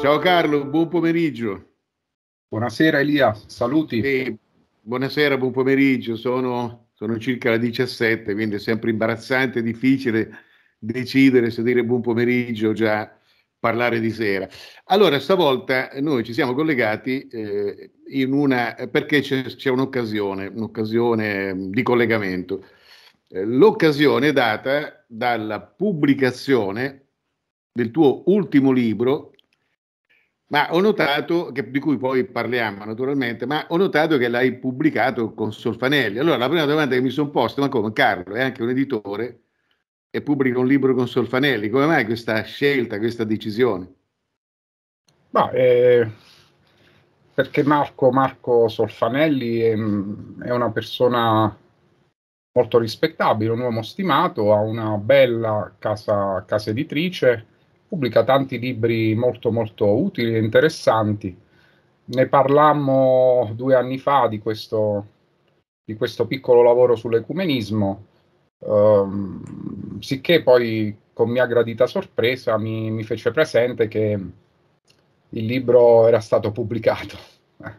Ciao Carlo, buon pomeriggio. Buonasera Elia, saluti. Sì, buonasera, buon pomeriggio. Sono, sono circa le 17, quindi è sempre imbarazzante e difficile decidere se dire buon pomeriggio o già parlare di sera. Allora, stavolta noi ci siamo collegati eh, in una, perché c'è, c'è un'occasione, un'occasione mm, di collegamento. Eh, l'occasione è data dalla pubblicazione del tuo ultimo libro ma ho notato, che, di cui poi parliamo naturalmente, ma ho notato che l'hai pubblicato con Solfanelli. Allora la prima domanda che mi sono posta, ma come Carlo è anche un editore e pubblica un libro con Solfanelli, come mai questa scelta, questa decisione? Ma, eh, perché Marco, Marco Solfanelli è, è una persona molto rispettabile, un uomo stimato, ha una bella casa, casa editrice pubblica tanti libri molto molto utili e interessanti. Ne parlammo due anni fa di questo, di questo piccolo lavoro sull'ecumenismo, ehm, sicché poi con mia gradita sorpresa mi, mi fece presente che il libro era stato pubblicato.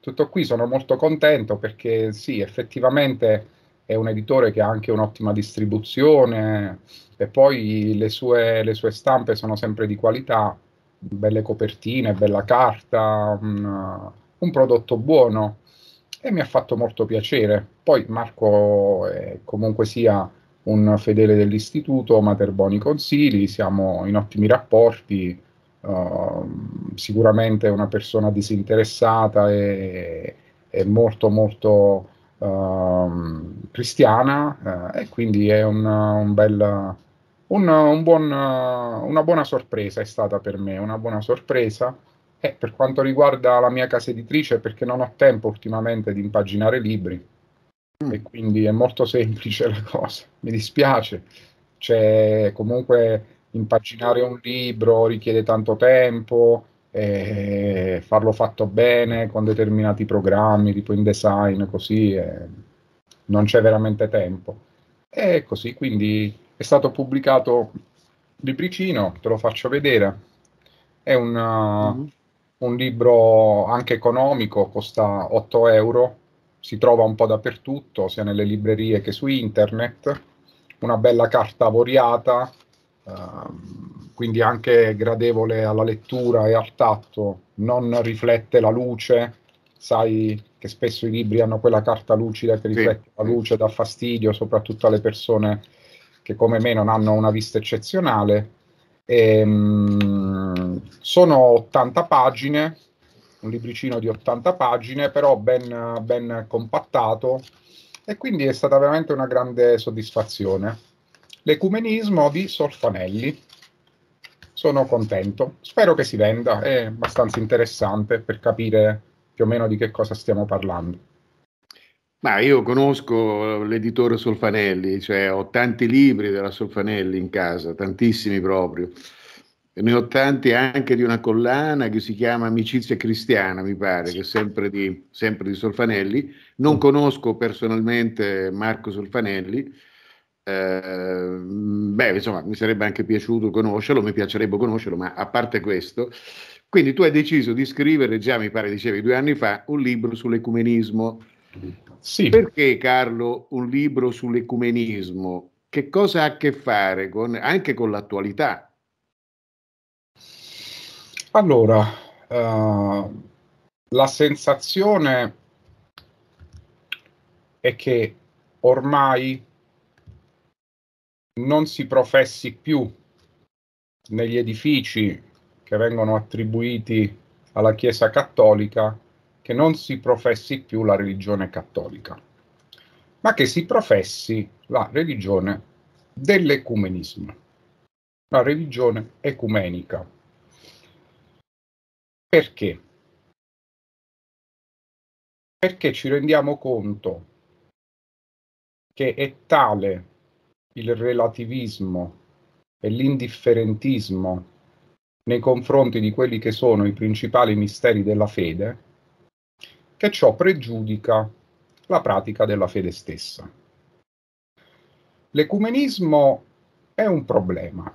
Tutto qui sono molto contento perché sì, effettivamente è un editore che ha anche un'ottima distribuzione, e poi le sue, le sue stampe sono sempre di qualità, belle copertine, bella carta, un, un prodotto buono e mi ha fatto molto piacere. Poi Marco è comunque sia un fedele dell'istituto Materboni Consili, siamo in ottimi rapporti, uh, sicuramente una persona disinteressata e, e molto molto uh, cristiana uh, e quindi è un, un bel un, un buon, una buona sorpresa è stata per me, una buona sorpresa. E per quanto riguarda la mia casa editrice, perché non ho tempo ultimamente di impaginare libri, mm. e quindi è molto semplice la cosa. Mi dispiace, c'è comunque impaginare un libro richiede tanto tempo, eh, farlo fatto bene con determinati programmi, tipo in design, così eh, non c'è veramente tempo. E così, quindi è stato pubblicato libricino, te lo faccio vedere. È un, mm-hmm. un libro anche economico, costa 8 euro, si trova un po' dappertutto, sia nelle librerie che su internet. Una bella carta avoriata, Uh, quindi anche gradevole alla lettura e al tatto, non riflette la luce, sai che spesso i libri hanno quella carta lucida che riflette sì. la luce, dà fastidio soprattutto alle persone che come me non hanno una vista eccezionale. E, ehm, mh, sono 80 pagine, un libricino di 80 pagine, però ben, ben compattato e quindi è stata veramente una grande soddisfazione. L'ecumenismo di Solfanelli. Sono contento, spero che si venda, è abbastanza interessante per capire più o meno di che cosa stiamo parlando. Ma io conosco l'editore Solfanelli, cioè ho tanti libri della Solfanelli in casa, tantissimi proprio. Ne ho tanti anche di una collana che si chiama Amicizia Cristiana, mi pare, che è sempre di, sempre di Solfanelli. Non conosco personalmente Marco Solfanelli. Eh, beh, insomma, mi sarebbe anche piaciuto conoscerlo, mi piacerebbe conoscerlo, ma a parte questo, quindi tu hai deciso di scrivere, già mi pare dicevi due anni fa, un libro sull'ecumenismo sì. Perché Carlo un libro sull'ecumenismo? Che cosa ha a che fare con, anche con l'attualità? Allora, uh, la sensazione è che ormai non si professi più negli edifici che vengono attribuiti alla Chiesa Cattolica che non si professi più la religione cattolica, ma che si professi la religione dell'ecumenismo, la religione ecumenica. Perché? Perché ci rendiamo conto che è tale il relativismo e l'indifferentismo nei confronti di quelli che sono i principali misteri della fede, che ciò pregiudica la pratica della fede stessa. L'ecumenismo è un problema,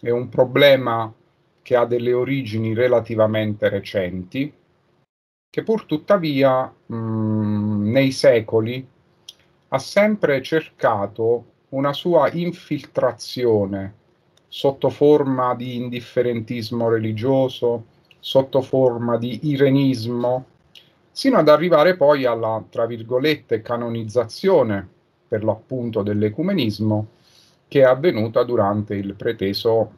è un problema che ha delle origini relativamente recenti, che pur tuttavia mh, mm, nei secoli ha sempre cercato una sua infiltrazione sotto forma di indifferentismo religioso, sotto forma di irenismo, sino ad arrivare poi alla, tra virgolette, canonizzazione per l'appunto dell'ecumenismo che è avvenuta durante il preteso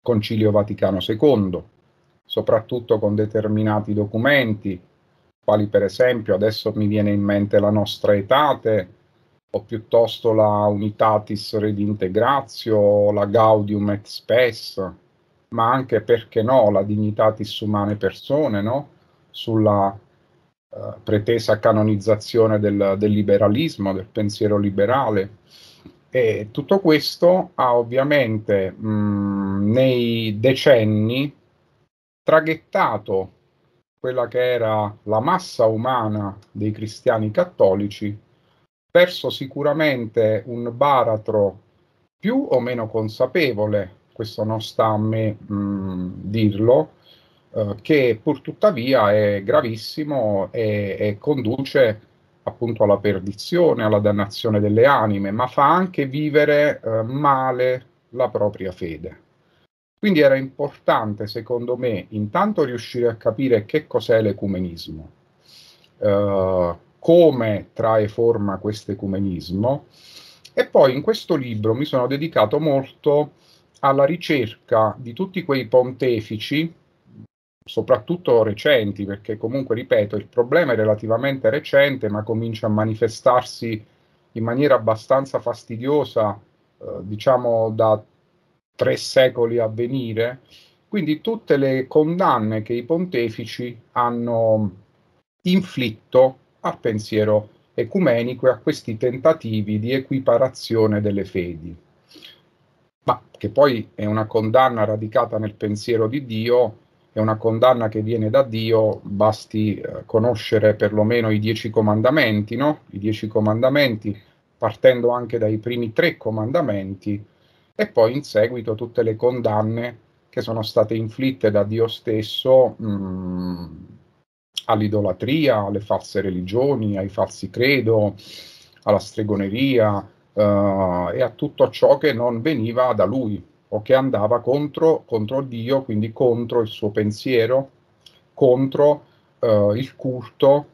Concilio Vaticano II, soprattutto con determinati documenti, quali per esempio adesso mi viene in mente la nostra etate, o piuttosto la Unitatis Redintegratio, la Gaudium et Spes, ma anche perché no, la Dignitatis Humane Persone, no? sulla eh, pretesa canonizzazione del, del, liberalismo, del pensiero liberale. E tutto questo ha ovviamente mh, mm, nei decenni traghettato quella che era la massa umana dei cristiani cattolici verso sicuramente un baratro più o meno consapevole, questo non sta a me mh, mm, dirlo, eh, che purtuttavia è gravissimo e, e conduce appunto alla perdizione, alla dannazione delle anime, ma fa anche vivere eh, male la propria fede. Quindi era importante, secondo me, intanto riuscire a capire che cos'è l'ecumenismo, eh, come trae forma questo ecumenismo, e poi in questo libro mi sono dedicato molto alla ricerca di tutti quei pontefici soprattutto recenti, perché comunque, ripeto, il problema è relativamente recente, ma comincia a manifestarsi in maniera abbastanza fastidiosa, eh, diciamo da tre secoli a venire. Quindi tutte le condanne che i pontefici hanno inflitto al pensiero ecumenico e a questi tentativi di equiparazione delle fedi, ma che poi è una condanna radicata nel pensiero di Dio è una condanna che viene da Dio, basti eh, conoscere perlomeno i dieci comandamenti, no? I dieci comandamenti, partendo anche dai primi tre comandamenti, e poi in seguito tutte le condanne che sono state inflitte da Dio stesso mh, mm, all'idolatria, alle false religioni, ai falsi credo, alla stregoneria eh, e a tutto ciò che non veniva da Lui, o che andava contro, contro Dio, quindi contro il suo pensiero, contro eh, il culto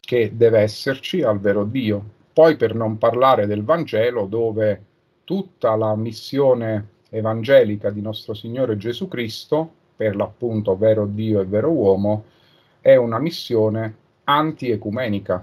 che deve esserci al vero Dio. Poi per non parlare del Vangelo dove tutta la missione evangelica di nostro Signore Gesù Cristo, per l'appunto vero Dio e vero uomo, è una missione antiecumenica.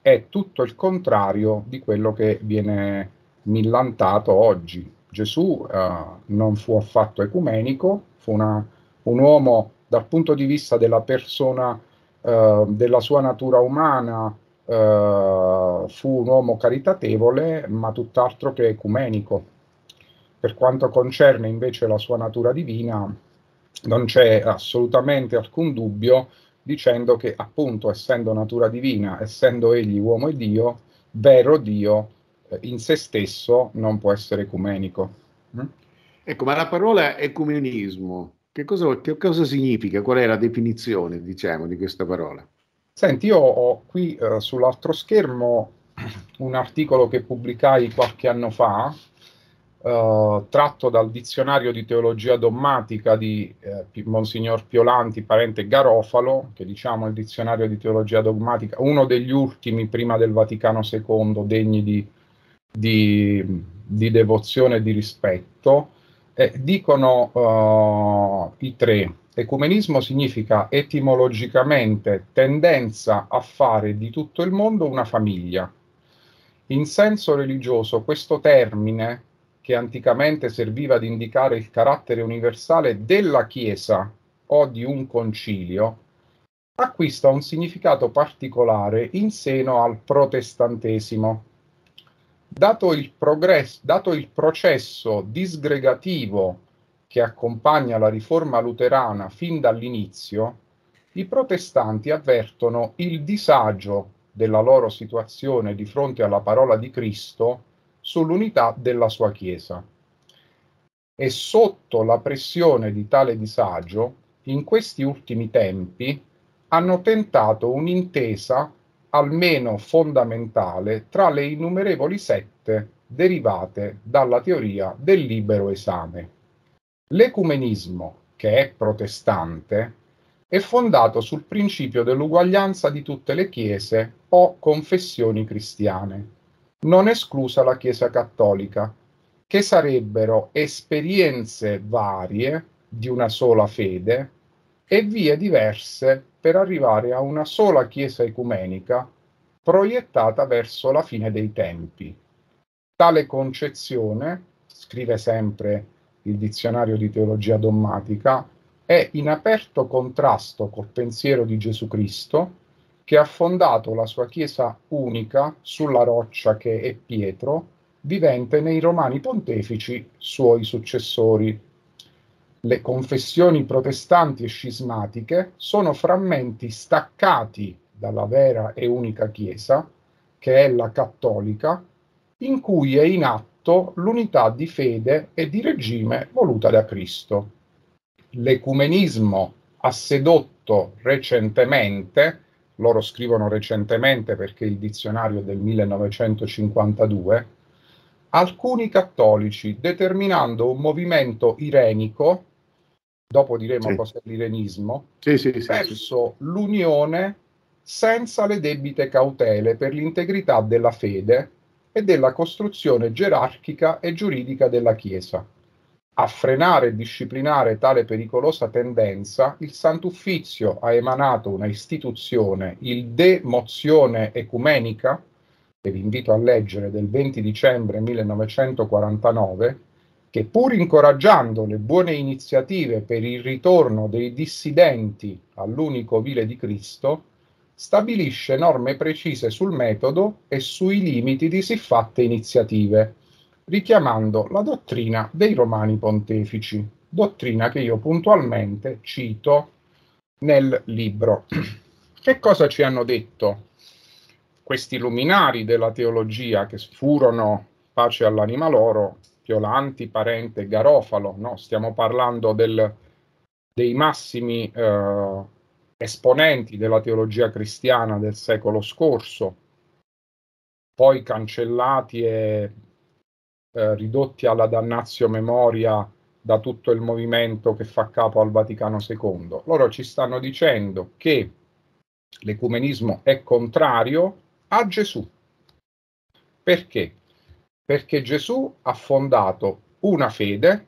È tutto il contrario di quello che viene millantato oggi. Gesù eh, non fu affatto ecumenico, fu una, un uomo dal punto di vista della persona, eh, della sua natura umana, eh, fu un uomo caritatevole, ma tutt'altro che ecumenico. Per quanto concerne invece la sua natura divina, non c'è assolutamente alcun dubbio dicendo che appunto essendo natura divina, essendo egli uomo e Dio, vero Dio, in se stesso non può essere ecumenico. Mm? Ecco, ma la parola ecumenismo, che cosa, che cosa, significa? Qual è la definizione, diciamo, di questa parola? Senti, io ho qui eh, sull'altro schermo un articolo che pubblicai qualche anno fa, eh, tratto dal dizionario di teologia dogmatica di eh, Monsignor Piolanti, parente Garofalo, che diciamo è il dizionario di teologia dogmatica, uno degli ultimi prima del Vaticano II, degni di di, di devozione e di rispetto, eh, dicono uh, i tre, ecumenismo significa etimologicamente tendenza a fare di tutto il mondo una famiglia. In senso religioso questo termine, che anticamente serviva ad indicare il carattere universale della Chiesa o di un concilio, acquista un significato particolare in seno al protestantesimo, dato il, progress- dato il processo disgregativo che accompagna la riforma luterana fin dall'inizio, i protestanti avvertono il disagio della loro situazione di fronte alla parola di Cristo sull'unità della sua Chiesa. E sotto la pressione di tale disagio, in questi ultimi tempi, hanno tentato un'intesa almeno fondamentale tra le innumerevoli sette derivate dalla teoria del libero esame. L'ecumenismo, che è protestante, è fondato sul principio dell'uguaglianza di tutte le chiese o confessioni cristiane, non esclusa la Chiesa cattolica, che sarebbero esperienze varie di una sola fede, e vie diverse per arrivare a una sola Chiesa ecumenica proiettata verso la fine dei tempi. Tale concezione, scrive sempre il dizionario di teologia dommatica, è in aperto contrasto col pensiero di Gesù Cristo, che ha fondato la sua Chiesa unica sulla roccia che è Pietro, vivente nei romani pontefici suoi successori le confessioni protestanti e scismatiche sono frammenti staccati dalla vera e unica Chiesa, che è la cattolica, in cui è in atto l'unità di fede e di regime voluta da Cristo. L'ecumenismo ha sedotto recentemente, loro scrivono recentemente perché il dizionario è del 1952, alcuni cattolici, determinando un movimento irenico dopo diremo sì. cos'è l'irenismo, sì, sì, verso l'unione senza le debite cautele per l'integrità della fede e della costruzione gerarchica e giuridica della Chiesa. A frenare e disciplinare tale pericolosa tendenza, il Sant'Uffizio ha emanato una istituzione, il De Mozione Ecumenica, che vi invito a leggere, del 20 dicembre 1949, che pur incoraggiando le buone iniziative per il ritorno dei dissidenti all'unico vile di Cristo, stabilisce norme precise sul metodo e sui limiti di siffatte iniziative, richiamando la dottrina dei Romani Pontefici, dottrina che io puntualmente cito nel libro. Che cosa ci hanno detto questi luminari della teologia che furono, pace all'anima loro, Chiolanti, Parente, Garofalo, no? stiamo parlando del, dei massimi eh, esponenti della teologia cristiana del secolo scorso, poi cancellati e eh, ridotti alla dannazio memoria da tutto il movimento che fa capo al Vaticano II. Loro ci stanno dicendo che l'ecumenismo è contrario a Gesù. Perché? perché Gesù ha fondato una fede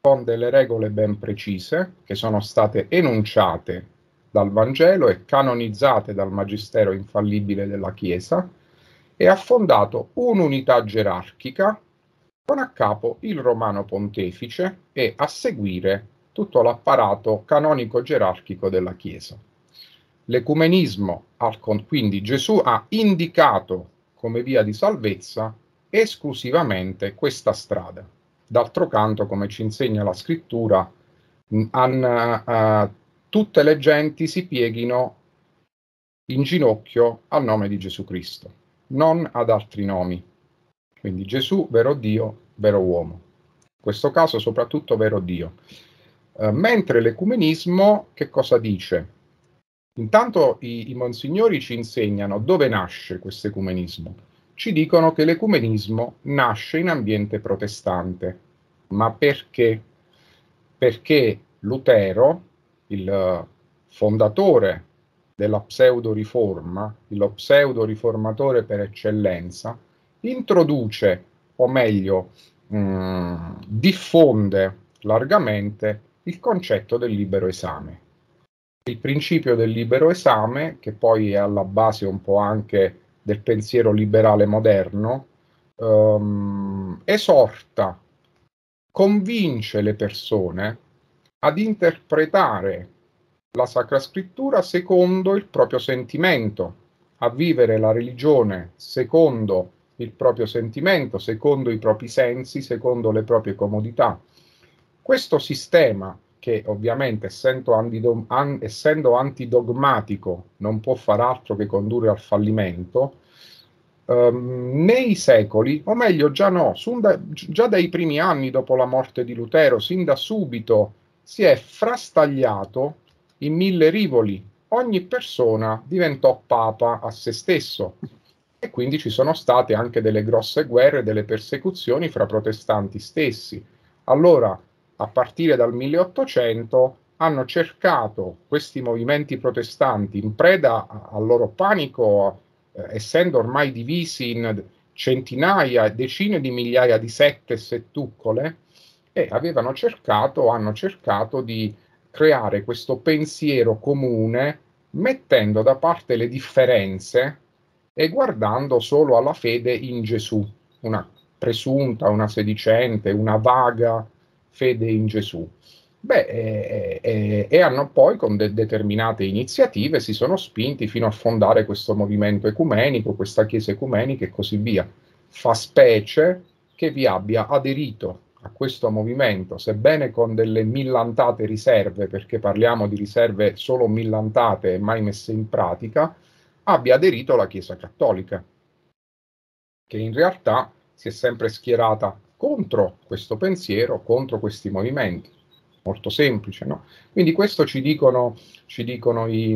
con delle regole ben precise che sono state enunciate dal Vangelo e canonizzate dal Magistero infallibile della Chiesa e ha fondato un'unità gerarchica con a capo il Romano Pontefice e a seguire tutto l'apparato canonico gerarchico della Chiesa. L'ecumenismo, quindi Gesù ha indicato come via di salvezza esclusivamente questa strada. D'altro canto, come ci insegna la scrittura, an, uh, tutte le genti si pieghino in ginocchio al nome di Gesù Cristo, non ad altri nomi. Quindi Gesù, vero Dio, vero uomo. In questo caso soprattutto vero Dio. Uh, mentre l'ecumenismo che cosa dice? Intanto i, i, monsignori ci insegnano dove nasce questo ecumenismo ci dicono che l'ecumenismo nasce in ambiente protestante. Ma perché? Perché Lutero, il eh, fondatore della pseudo-riforma, lo pseudo-riformatore per eccellenza, introduce, o meglio, mh, mm, diffonde largamente il concetto del libero esame. Il principio del libero esame, che poi è alla base un po' anche del pensiero liberale moderno, ehm, esorta, convince le persone ad interpretare la Sacra Scrittura secondo il proprio sentimento, a vivere la religione secondo il proprio sentimento, secondo i propri sensi, secondo le proprie comodità. Questo sistema che ovviamente essendo, antido, an, essendo antidogmatico non può far altro che condurre al fallimento, ehm, nei secoli, o meglio già no, da, già dai primi anni dopo la morte di Lutero, sin da subito si è frastagliato in mille rivoli, ogni persona diventò papa a se stesso e quindi ci sono state anche delle grosse guerre, delle persecuzioni fra protestanti stessi. Allora, a partire dal 1800 hanno cercato questi movimenti protestanti in preda al loro panico, eh, essendo ormai divisi in centinaia, decine di migliaia di sette e settuccole, e avevano cercato, hanno cercato di creare questo pensiero comune mettendo da parte le differenze e guardando solo alla fede in Gesù, una presunta, una sedicente, una vaga fede in Gesù. Beh, e, eh, e, eh, eh, e, hanno poi con de- determinate iniziative si sono spinti fino a fondare questo movimento ecumenico, questa chiesa ecumenica e così via. Fa specie che vi abbia aderito a questo movimento, sebbene con delle millantate riserve, perché parliamo di riserve solo millantate e mai messe in pratica, abbia aderito la Chiesa Cattolica, che in realtà si è sempre schierata contro questo pensiero, contro questi movimenti. Molto semplice, no? Quindi questo ci dicono, ci dicono i,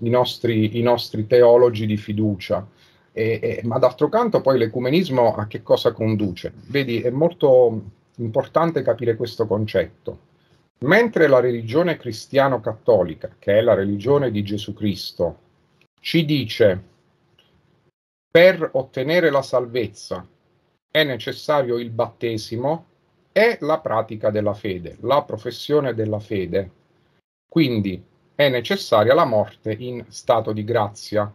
i, nostri, i, nostri, teologi di fiducia. E, e, ma d'altro canto poi l'ecumenismo a che cosa conduce? Vedi, è molto importante capire questo concetto. Mentre la religione cristiano-cattolica, che è la religione di Gesù Cristo, ci dice per ottenere la salvezza è necessario il battesimo e la pratica della fede, la professione della fede. Quindi è necessaria la morte in stato di grazia,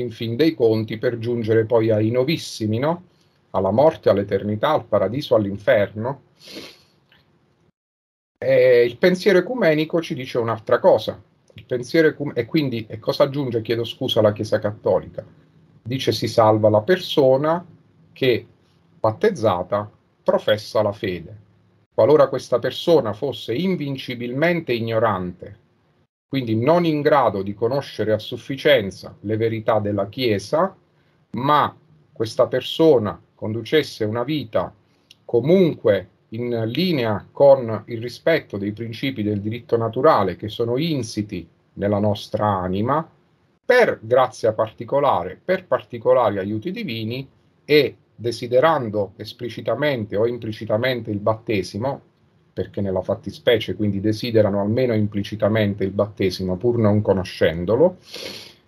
in fin dei conti, per giungere poi ai novissimi, no? alla morte, all'eternità, al paradiso, all'inferno. E il pensiero ecumenico ci dice un'altra cosa. Il pensiero ecum- e quindi e cosa aggiunge, chiedo scusa, la Chiesa Cattolica? Dice si salva la persona che battezzata professa la fede. Qualora questa persona fosse invincibilmente ignorante, quindi non in grado di conoscere a sufficienza le verità della Chiesa, ma questa persona conducesse una vita comunque in linea con il rispetto dei principi del diritto naturale che sono insiti nella nostra anima, per grazia particolare, per particolari aiuti divini, è desiderando esplicitamente o implicitamente il battesimo, perché nella fattispecie quindi desiderano almeno implicitamente il battesimo pur non conoscendolo,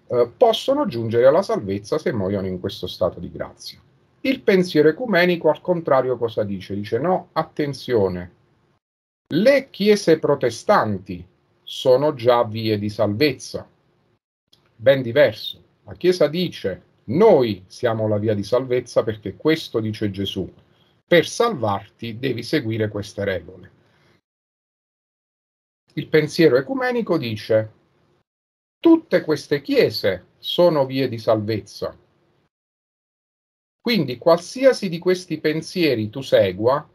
eh, possono giungere alla salvezza se muoiono in questo stato di grazia. Il pensiero ecumenico al contrario cosa dice? Dice no, attenzione, le chiese protestanti sono già vie di salvezza, ben diverso. La chiesa dice noi siamo la via di salvezza perché questo dice Gesù. Per salvarti devi seguire queste regole. Il pensiero ecumenico dice, tutte queste chiese sono vie di salvezza. Quindi qualsiasi di questi pensieri tu segua,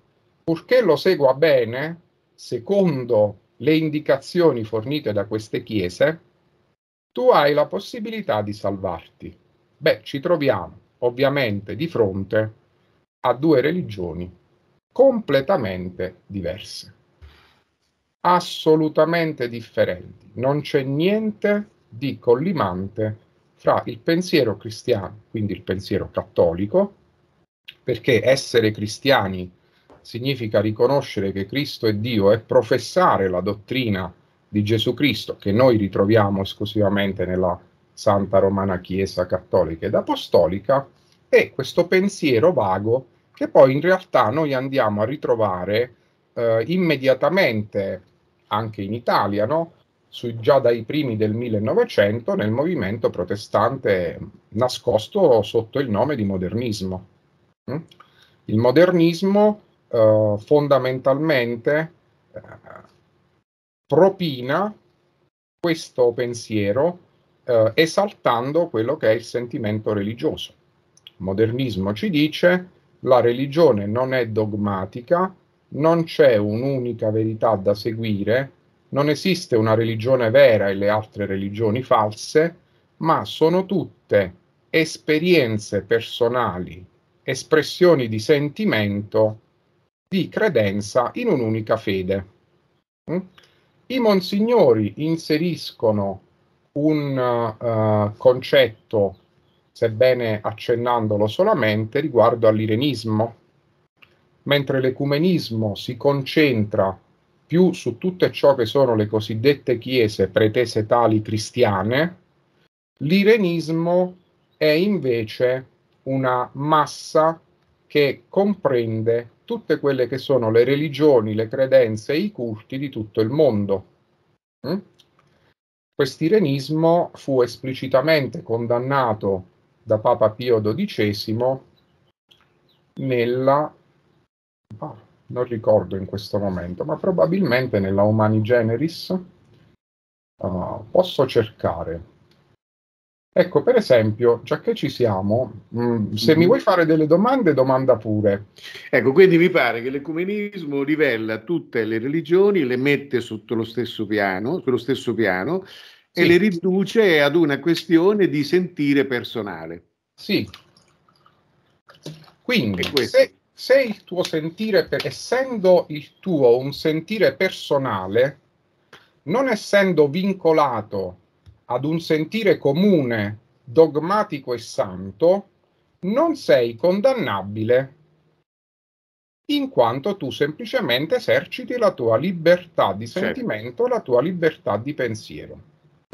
purché lo segua bene, secondo le indicazioni fornite da queste chiese, tu hai la possibilità di salvarti. Beh, ci troviamo ovviamente di fronte a due religioni completamente diverse, assolutamente differenti. Non c'è niente di collimante fra il pensiero cristiano, quindi il pensiero cattolico, perché essere cristiani significa riconoscere che Cristo è Dio e professare la dottrina di Gesù Cristo, che noi ritroviamo esclusivamente nella Santa Romana Chiesa Cattolica ed Apostolica e questo pensiero vago che poi in realtà noi andiamo a ritrovare eh, immediatamente anche in Italia, no? Su, già dai primi del 1900 nel movimento protestante nascosto sotto il nome di modernismo. Mm? Il modernismo eh, fondamentalmente eh, propina questo pensiero eh, esaltando quello che è il sentimento religioso. Il modernismo ci dice la religione non è dogmatica, non c'è un'unica verità da seguire, non esiste una religione vera e le altre religioni false, ma sono tutte esperienze personali, espressioni di sentimento, di credenza in un'unica fede. Mm? I monsignori inseriscono un uh, concetto, sebbene accennandolo solamente, riguardo all'irenismo, mentre l'ecumenismo si concentra più su tutte ciò che sono le cosiddette chiese pretese tali cristiane, l'irenismo è invece una massa che comprende tutte quelle che sono le religioni, le credenze e i culti di tutto il mondo. Mm? Quest'irenismo fu esplicitamente condannato da Papa Pio XII nella... Ah, non ricordo in questo momento, ma probabilmente nella Humani Generis. Uh, eh, posso cercare Ecco, per esempio, già che ci siamo, mh, mm, se mi mhm. vuoi fare delle domande, domanda pure. Ecco, quindi mi pare che l'ecumenismo livella tutte le religioni, le mette sotto lo stesso piano, sullo stesso piano sì. e le riduce ad una questione di sentire personale. Sì. Quindi, se, se il tuo sentire, per, essendo il tuo un sentire personale, non essendo vincolato ad un sentire comune, dogmatico e santo, non sei condannabile, in quanto tu semplicemente eserciti la tua libertà di certo. sentimento, certo. la tua libertà di pensiero.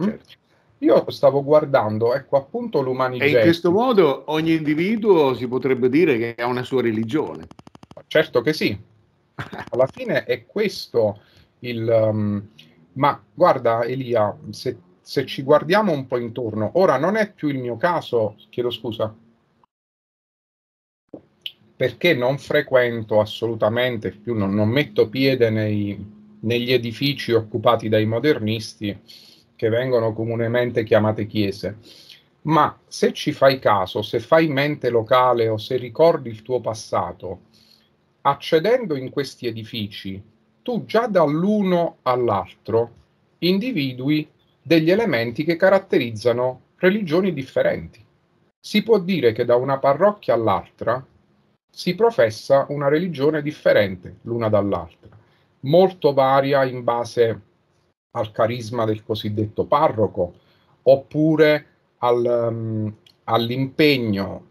Mm? Certo. Io stavo guardando, ecco appunto l'umanità. E in questo modo ogni individuo si potrebbe dire che ha una sua religione. Certo che sì. Alla fine è questo il... Um, ma guarda Elia, se se ci guardiamo un po' intorno, ora non è più il mio caso, chiedo scusa, perché non frequento assolutamente più, non, non metto piede nei, negli edifici occupati dai modernisti che vengono comunemente chiamate chiese. Ma se ci fai caso, se fai mente locale o se ricordi il tuo passato, accedendo in questi edifici, tu già dall'uno all'altro individui degli elementi che caratterizzano religioni differenti. Si può dire che da una parrocchia all'altra si professa una religione differente l'una dall'altra, molto varia in base al carisma del cosiddetto parroco oppure al, um, all'impegno,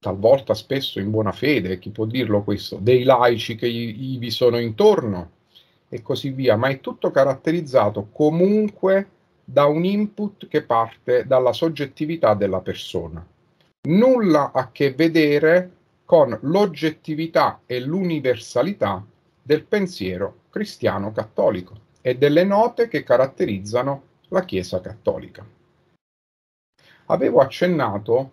talvolta spesso in buona fede, chi può dirlo questo, dei laici che gli, gli vi sono intorno e così via, ma è tutto caratterizzato comunque da un input che parte dalla soggettività della persona. Nulla a che vedere con l'oggettività e l'universalità del pensiero cristiano cattolico e delle note che caratterizzano la Chiesa cattolica. Avevo accennato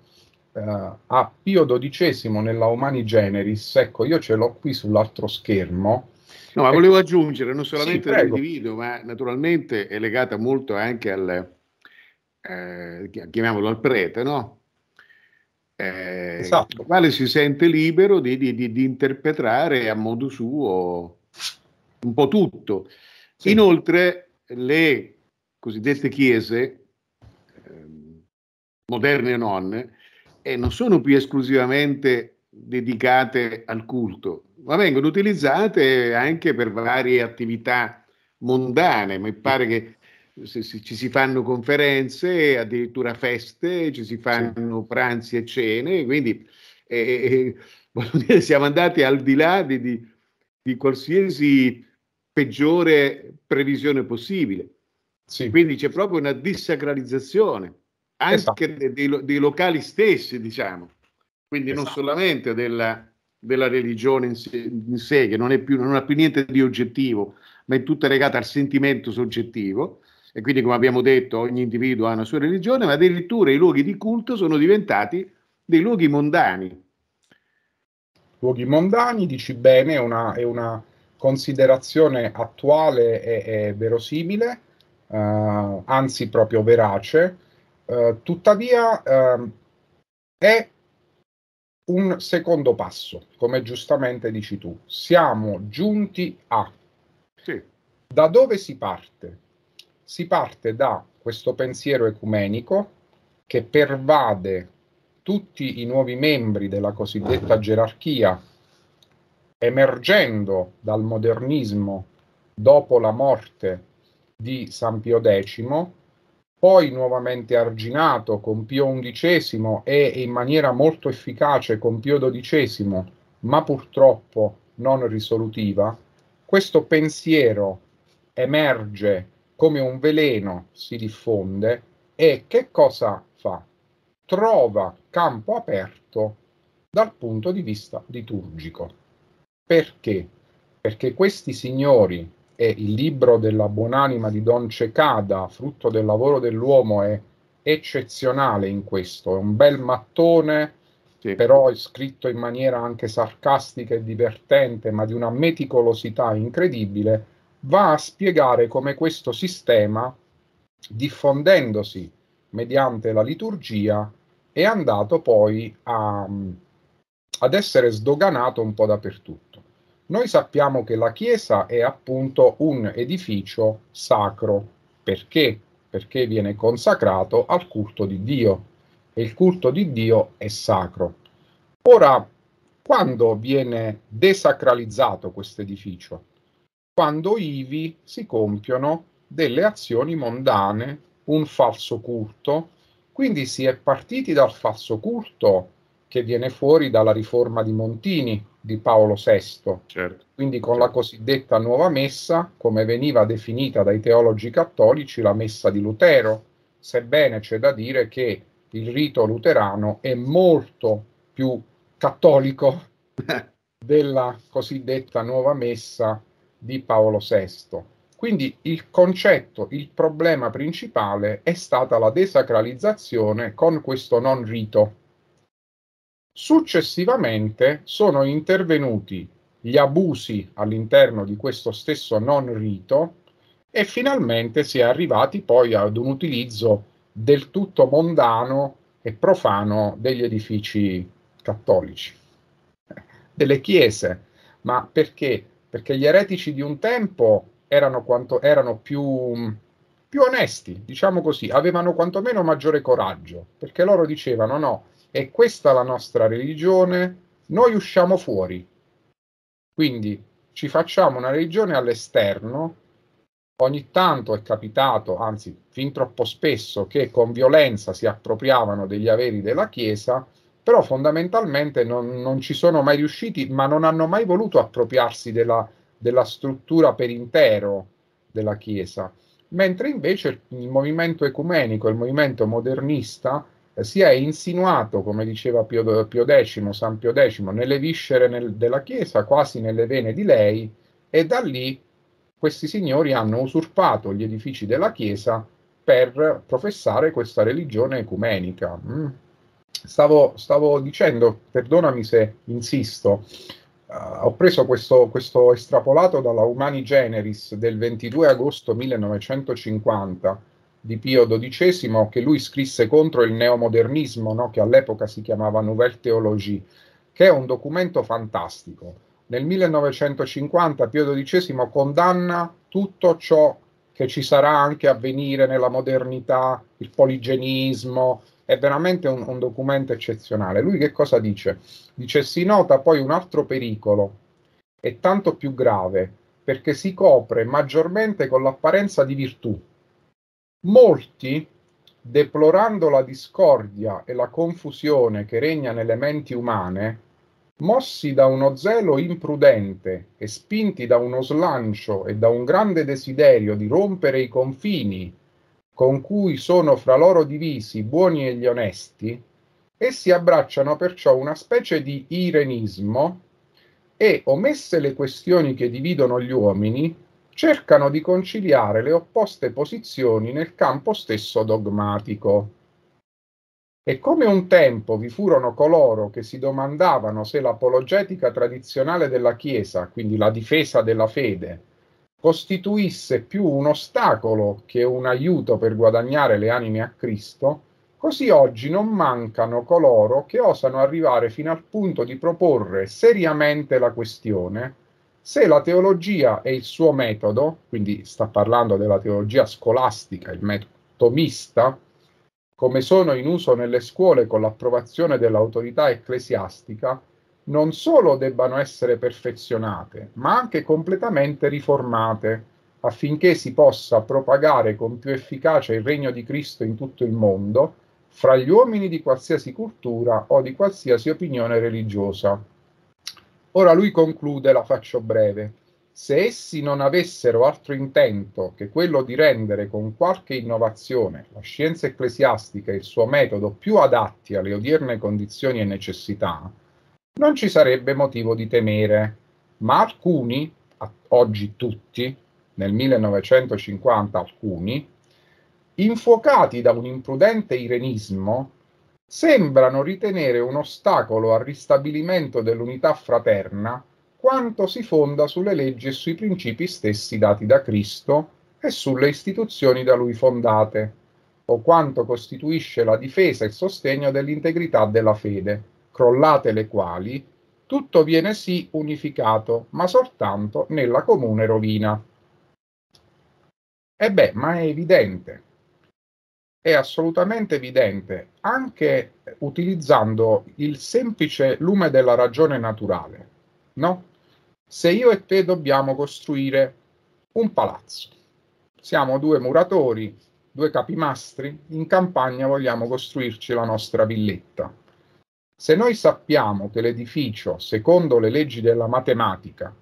eh, a Pio XII nella Humani Generis, ecco io ce l'ho qui sull'altro schermo, No, ma ecco. volevo aggiungere non solamente sì, all'individuo, ma naturalmente è legata molto anche al, eh, chiamiamolo al prete, no? Eh, esatto. Il quale si sente libero di, di, di, di, interpretare a modo suo un po' tutto. Sì. Inoltre le cosiddette chiese, eh, moderne o non, eh, non sono più esclusivamente dedicate al culto, ma vengono utilizzate anche per varie attività mondane. Mi pare che ci si fanno conferenze, addirittura feste, ci si fanno sì. pranzi e cene, quindi eh, eh, eh dire, siamo andati al di là di, di, di qualsiasi peggiore previsione possibile. Sì. Quindi c'è proprio una dissacralizzazione anche esatto. dei, dei, locali stessi, diciamo quindi esatto. non solamente della, della religione in sé, in sé che non, più, non, ha più niente di oggettivo, ma è tutta legata al sentimento soggettivo. E quindi, come abbiamo detto, ogni individuo ha una sua religione, ma addirittura i luoghi di culto sono diventati dei luoghi mondani. Luoghi mondani, dici bene, è una, è una considerazione attuale e, e verosimile, eh, anzi proprio verace. Eh, tuttavia, eh, è un secondo passo, come giustamente dici tu. Siamo giunti a... Sì. Da dove si parte? Si parte da questo pensiero ecumenico che pervade tutti i nuovi membri della cosiddetta gerarchia, emergendo dal modernismo dopo la morte di San Pio X, poi nuovamente arginato con Pio XI e in maniera molto efficace con Pio XII, ma purtroppo non risolutiva, questo pensiero emerge come un veleno, si diffonde e che cosa fa? Trova campo aperto dal punto di vista liturgico. Perché? Perché questi signori è il libro della buonanima di Don Cecada, frutto del lavoro dell'uomo, è eccezionale in questo, è un bel mattone, sì. però è scritto in maniera anche sarcastica e divertente, ma di una meticolosità incredibile, va a spiegare come questo sistema, diffondendosi mediante la liturgia, è andato poi a, ad essere sdoganato un po' dappertutto. Noi sappiamo che la chiesa è appunto un edificio sacro. Perché? Perché viene consacrato al culto di Dio e il culto di Dio è sacro. Ora, quando viene desacralizzato questo edificio? Quando ivi si compiono delle azioni mondane, un falso culto, quindi si è partiti dal falso culto che viene fuori dalla riforma di Montini, di Paolo VI. Certo. Quindi con certo. la cosiddetta nuova messa, come veniva definita dai teologi cattolici, la messa di Lutero, sebbene c'è da dire che il rito luterano è molto più cattolico della cosiddetta nuova messa di Paolo VI. Quindi il concetto, il problema principale è stata la desacralizzazione con questo non rito Successivamente sono intervenuti gli abusi all'interno di questo stesso non rito e finalmente si è arrivati poi ad un utilizzo del tutto mondano e profano degli edifici cattolici, delle chiese. Ma perché? Perché gli eretici di un tempo erano, quanto, erano più, più onesti, diciamo così, avevano quantomeno maggiore coraggio, perché loro dicevano no è questa la nostra religione, noi usciamo fuori. Quindi ci facciamo una religione all'esterno. Ogni tanto è capitato, anzi fin troppo spesso, che con violenza si appropriavano degli averi della Chiesa, però fondamentalmente non, non ci sono mai riusciti, ma non hanno mai voluto appropriarsi della, della struttura per intero della Chiesa. Mentre invece il movimento ecumenico, il movimento modernista, eh, si è insinuato, come diceva Pio, Pio X, San Pio X, nelle viscere nel, della Chiesa, quasi nelle vene di lei, e da lì questi signori hanno usurpato gli edifici della Chiesa per professare questa religione ecumenica. Mm. Stavo, stavo, dicendo, perdonami se insisto, uh, ho preso questo, questo estrapolato dalla Humani Generis del 22 agosto 1950 di Pio XII che lui scrisse contro il neomodernismo, no? che all'epoca si chiamava Nouvelle Théologie, che è un documento fantastico. Nel 1950 Pio XII condanna tutto ciò che ci sarà anche a venire nella modernità, il poligenismo, è veramente un, un documento eccezionale. Lui che cosa dice? Dice si nota poi un altro pericolo, è tanto più grave, perché si copre maggiormente con l'apparenza di virtù Molti, deplorando la discordia e la confusione che regna nelle menti umane, mossi da uno zelo imprudente e spinti da uno slancio e da un grande desiderio di rompere i confini con cui sono fra loro divisi i buoni e gli onesti, essi abbracciano perciò una specie di irenismo e, omesse le questioni che dividono gli uomini, cercano di conciliare le opposte posizioni nel campo stesso dogmatico. E come un tempo vi furono coloro che si domandavano se l'apologetica tradizionale della Chiesa, quindi la difesa della fede, costituisse più un ostacolo che un aiuto per guadagnare le anime a Cristo, così oggi non mancano coloro che osano arrivare fino al punto di proporre seriamente la questione se la teologia e il suo metodo, quindi sta parlando della teologia scolastica, il metodo mista, come sono in uso nelle scuole con l'approvazione dell'autorità ecclesiastica, non solo debbano essere perfezionate, ma anche completamente riformate, affinché si possa propagare con più efficacia il regno di Cristo in tutto il mondo, fra gli uomini di qualsiasi cultura o di qualsiasi opinione religiosa. Ora lui conclude, la faccio breve. Se essi non avessero altro intento che quello di rendere con qualche innovazione la scienza ecclesiastica e il suo metodo più adatti alle odierne condizioni e necessità, non ci sarebbe motivo di temere, ma alcuni, oggi tutti, nel 1950 alcuni, infuocati da un imprudente irenismo, sembrano ritenere un ostacolo al ristabilimento dell'unità fraterna quanto si fonda sulle leggi e sui principi stessi dati da Cristo e sulle istituzioni da lui fondate, o quanto costituisce la difesa e il sostegno dell'integrità della fede, crollate le quali tutto viene sì unificato, ma soltanto nella comune rovina. E beh, ma è evidente, è assolutamente evidente anche utilizzando il semplice lume della ragione naturale. No? Se io e te dobbiamo costruire un palazzo, siamo due muratori, due capimastri, in campagna vogliamo costruirci la nostra villetta. Se noi sappiamo che l'edificio, secondo le leggi della matematica,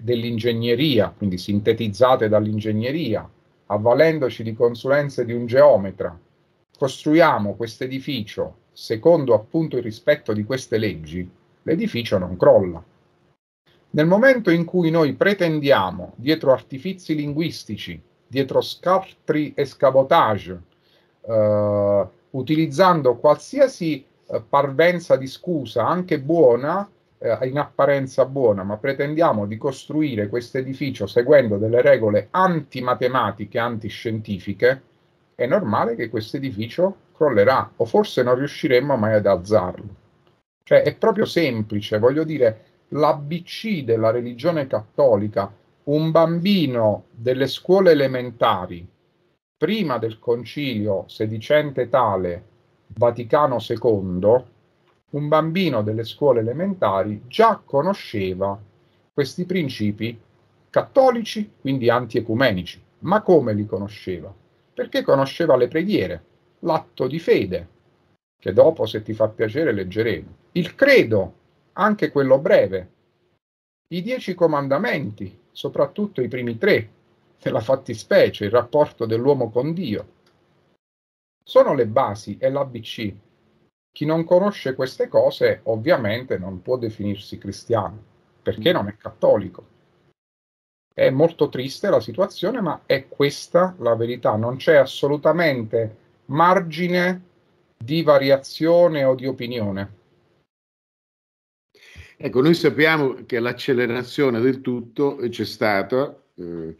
dell'ingegneria, quindi sintetizzate dall'ingegneria, avvalendoci di consulenze di un geometra, costruiamo questo edificio secondo appunto il rispetto di queste leggi, l'edificio non crolla. Nel momento in cui noi pretendiamo, dietro artifici linguistici, dietro scartri e scabotage, eh, utilizzando qualsiasi eh, parvenza di scusa, anche buona, eh, in apparenza buona, ma pretendiamo di costruire questo edificio seguendo delle regole antimatematiche, antiscientifiche, è normale che questo edificio crollerà o forse non riusciremmo mai ad alzarlo. Cioè è proprio semplice, voglio dire, l'ABC della religione cattolica, un bambino delle scuole elementari, prima del concilio sedicente tale Vaticano II, un bambino delle scuole elementari già conosceva questi principi cattolici, quindi antiecumenici. Ma come li conosceva? Perché conosceva le preghiere, l'atto di fede, che dopo, se ti fa piacere, leggeremo. Il credo, anche quello breve. I dieci comandamenti, soprattutto i primi tre, della fattispecie, il rapporto dell'uomo con Dio. Sono le basi, e l'ABC chi non conosce queste cose ovviamente non può definirsi cristiano, perché mm. non è cattolico. È molto triste la situazione, ma è questa la verità. Non c'è assolutamente margine di variazione o di opinione. Ecco, noi sappiamo che l'accelerazione del tutto c'è stata eh,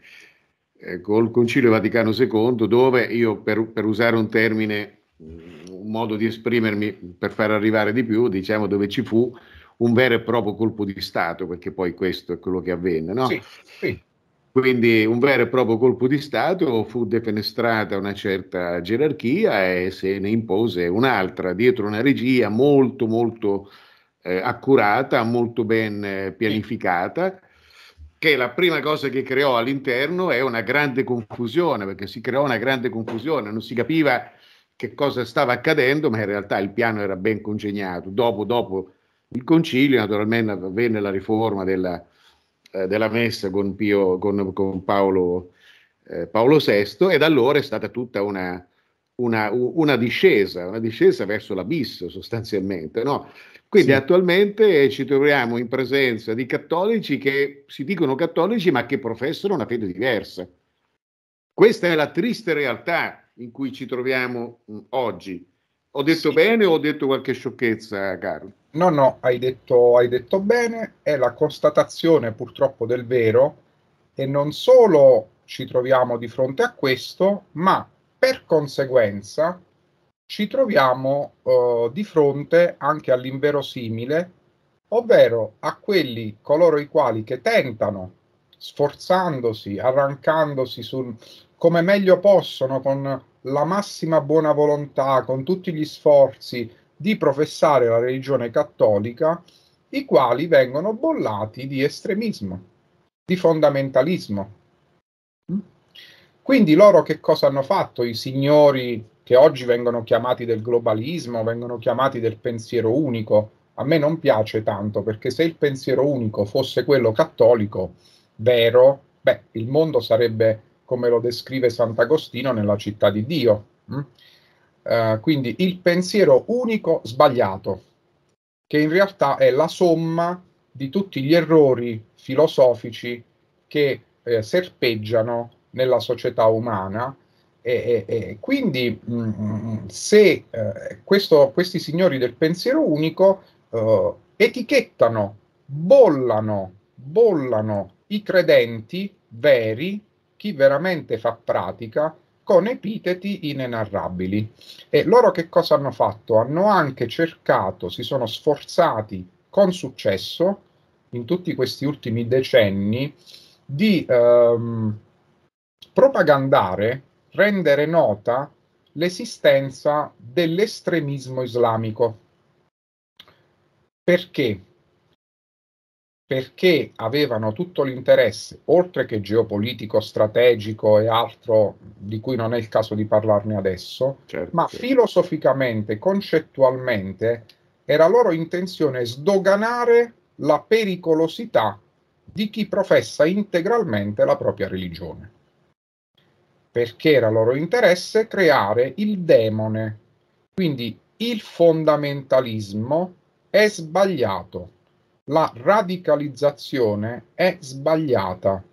eh col Concilio Vaticano II, dove io, per, per usare un termine mm, modo di esprimermi per far arrivare di più, diciamo dove ci fu un vero e proprio colpo di Stato, perché poi questo è quello che avvenne. No? Sì, sì. Quindi un vero e proprio colpo di Stato fu defenestrata una certa gerarchia e se ne impose un'altra, dietro una regia molto molto eh, accurata, molto ben eh, pianificata, che la prima cosa che creò all'interno è una grande confusione, perché si creò una grande confusione, non si capiva che cosa stava accadendo, ma in realtà il piano era ben congegnato. Dopo, dopo il concilio, naturalmente avvenne la riforma della, eh, della messa con, Pio, con, con Paolo, eh, Paolo, VI e da allora è stata tutta una, una, una discesa, una discesa verso l'abisso sostanzialmente. No? Quindi sì. attualmente ci troviamo in presenza di cattolici che si dicono cattolici ma che professano una fede diversa. Questa è la triste realtà in cui ci troviamo mm, oggi. Ho detto sì. bene o ho detto qualche sciocchezza, Carlo? No, no, hai detto, hai detto bene, è la constatazione purtroppo del vero e non solo ci troviamo di fronte a questo, ma per conseguenza ci troviamo eh, di fronte anche all'inverosimile, ovvero a quelli, coloro i quali che tentano, sforzandosi, arrancandosi sul, come meglio possono con la massima buona volontà, con tutti gli sforzi di professare la religione cattolica, i quali vengono bollati di estremismo, di fondamentalismo. Mm? Quindi loro che cosa hanno fatto? I signori che oggi vengono chiamati del globalismo, vengono chiamati del pensiero unico, a me non piace tanto perché se il pensiero unico fosse quello cattolico, vero, beh, il mondo sarebbe come lo descrive Sant'Agostino nella città di Dio. Mm? Eh, quindi il pensiero unico sbagliato, che in realtà è la somma di tutti gli errori filosofici che eh, serpeggiano nella società umana. E, e, e quindi mh, mm, mm, se eh, questo, questi signori del pensiero unico eh, etichettano, bollano, bollano i credenti veri chi veramente fa pratica con epiteti inenarrabili. E loro che cosa hanno fatto? Hanno anche cercato, si sono sforzati con successo in tutti questi ultimi decenni di ehm, propagandare, rendere nota l'esistenza dell'estremismo islamico. Perché? perché avevano tutto l'interesse, oltre che geopolitico, strategico e altro di cui non è il caso di parlarne adesso, certo. ma filosoficamente, concettualmente, era loro intenzione sdoganare la pericolosità di chi professa integralmente la propria religione. Perché era loro interesse creare il demone. Quindi il fondamentalismo è sbagliato la radicalizzazione è sbagliata,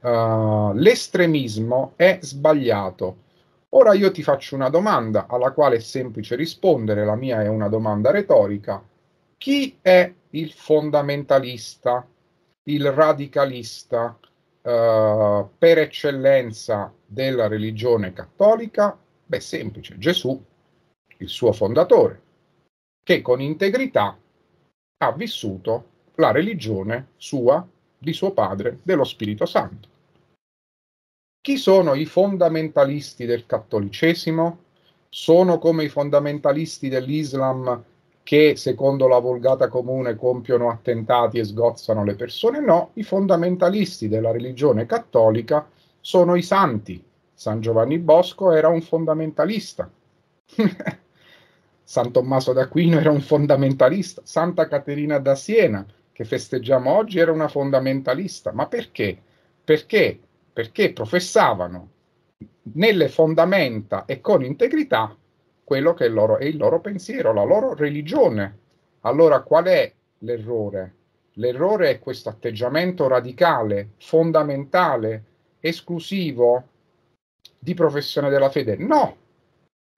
uh, l'estremismo è sbagliato. Ora io ti faccio una domanda alla quale è semplice rispondere, la mia è una domanda retorica. Chi è il fondamentalista, il radicalista uh, per eccellenza della religione cattolica? Beh, semplice, Gesù, il suo fondatore, che con integrità ha vissuto la religione sua, di suo padre, dello Spirito Santo. Chi sono i fondamentalisti del cattolicesimo? Sono come i fondamentalisti dell'Islam che, secondo la volgata comune, compiono attentati e sgozzano le persone? No, i fondamentalisti della religione cattolica sono i santi. San Giovanni Bosco era un fondamentalista. San Tommaso d'Aquino era un fondamentalista, Santa Caterina da Siena, che festeggiamo oggi, era una fondamentalista. Ma perché? Perché? Perché professavano nelle fondamenta e con integrità quello che è il loro, è il loro pensiero, la loro religione. Allora qual è l'errore? L'errore è questo atteggiamento radicale, fondamentale, esclusivo di professione della fede. No,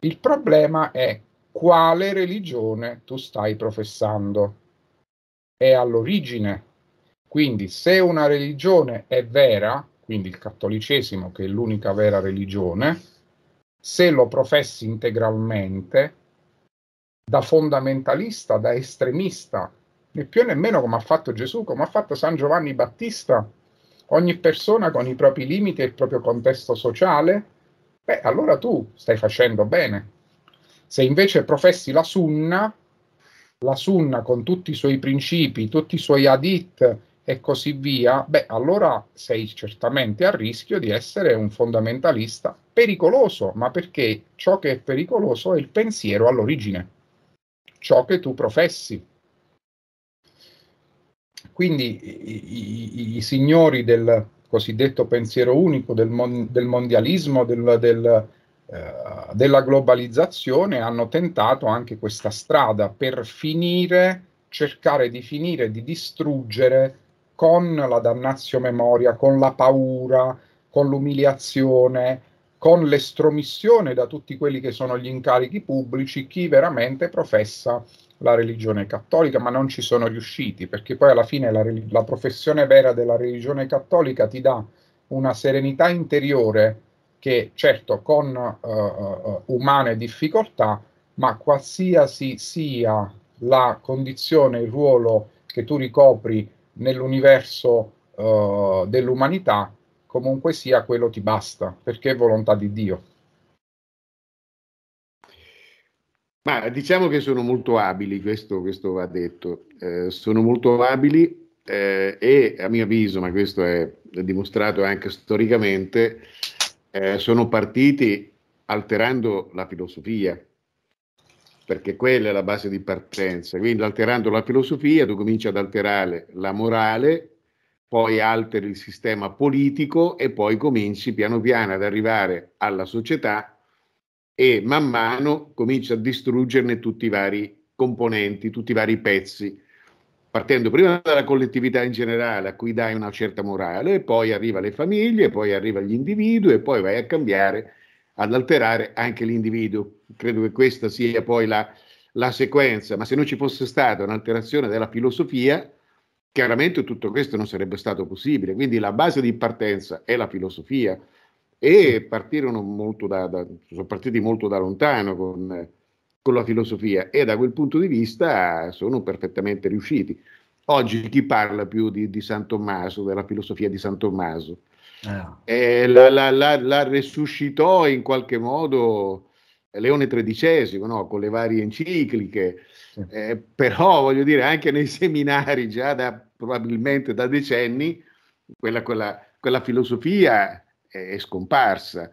il problema è quale religione tu stai professando. È all'origine. Quindi se una religione è vera, quindi il cattolicesimo che è l'unica vera religione, se lo professi integralmente, da fondamentalista, da estremista, né più né meno come ha fatto Gesù, come ha fatto San Giovanni Battista, ogni persona con i propri limiti e il proprio contesto sociale, beh, allora tu stai facendo bene. Se invece professi la sunna, la sunna con tutti i suoi principi, tutti i suoi adit e così via, beh, allora sei certamente a rischio di essere un fondamentalista pericoloso, ma perché ciò che è pericoloso è il pensiero all'origine, ciò che tu professi. Quindi i, i, i signori del cosiddetto pensiero unico, del, mon, del mondialismo, del, del eh, della globalizzazione hanno tentato anche questa strada per finire, cercare di finire di distruggere con la dannazio memoria, con la paura, con l'umiliazione, con l'estromissione da tutti quelli che sono gli incarichi pubblici chi veramente professa la religione cattolica, ma non ci sono riusciti, perché poi alla fine la, la professione vera della religione cattolica ti dà una serenità interiore che certo con uh, umane difficoltà, ma qualsiasi sia la condizione, il ruolo che tu ricopri nell'universo uh, dell'umanità, comunque sia quello ti basta, perché è volontà di Dio. Ma diciamo che sono molto abili, questo, questo va detto, eh, sono molto abili eh, e a mio avviso, ma questo è dimostrato anche storicamente, eh, sono partiti alterando la filosofia, perché quella è la base di partenza. Quindi alterando la filosofia tu cominci ad alterare la morale, poi alteri il sistema politico e poi cominci piano piano ad arrivare alla società e man mano cominci a distruggerne tutti i vari componenti, tutti i vari pezzi partendo prima dalla collettività in generale a cui dai una certa morale, poi arriva alle famiglie, poi arriva agli individui e poi vai a cambiare, ad alterare anche l'individuo. Credo che questa sia poi la, la sequenza, ma se non ci fosse stata un'alterazione della filosofia, chiaramente tutto questo non sarebbe stato possibile. Quindi la base di partenza è la filosofia e partirono molto da, da sono partiti molto da lontano con con la filosofia e da quel punto di vista sono perfettamente riusciti. Oggi chi parla più di, di San Tommaso, della filosofia di San Tommaso? Ah. Eh, la, la, la, la, resuscitò in qualche modo Leone XIII no? con le varie encicliche, sì. eh, però voglio dire anche nei seminari già da, probabilmente da decenni quella, quella, quella filosofia è, scomparsa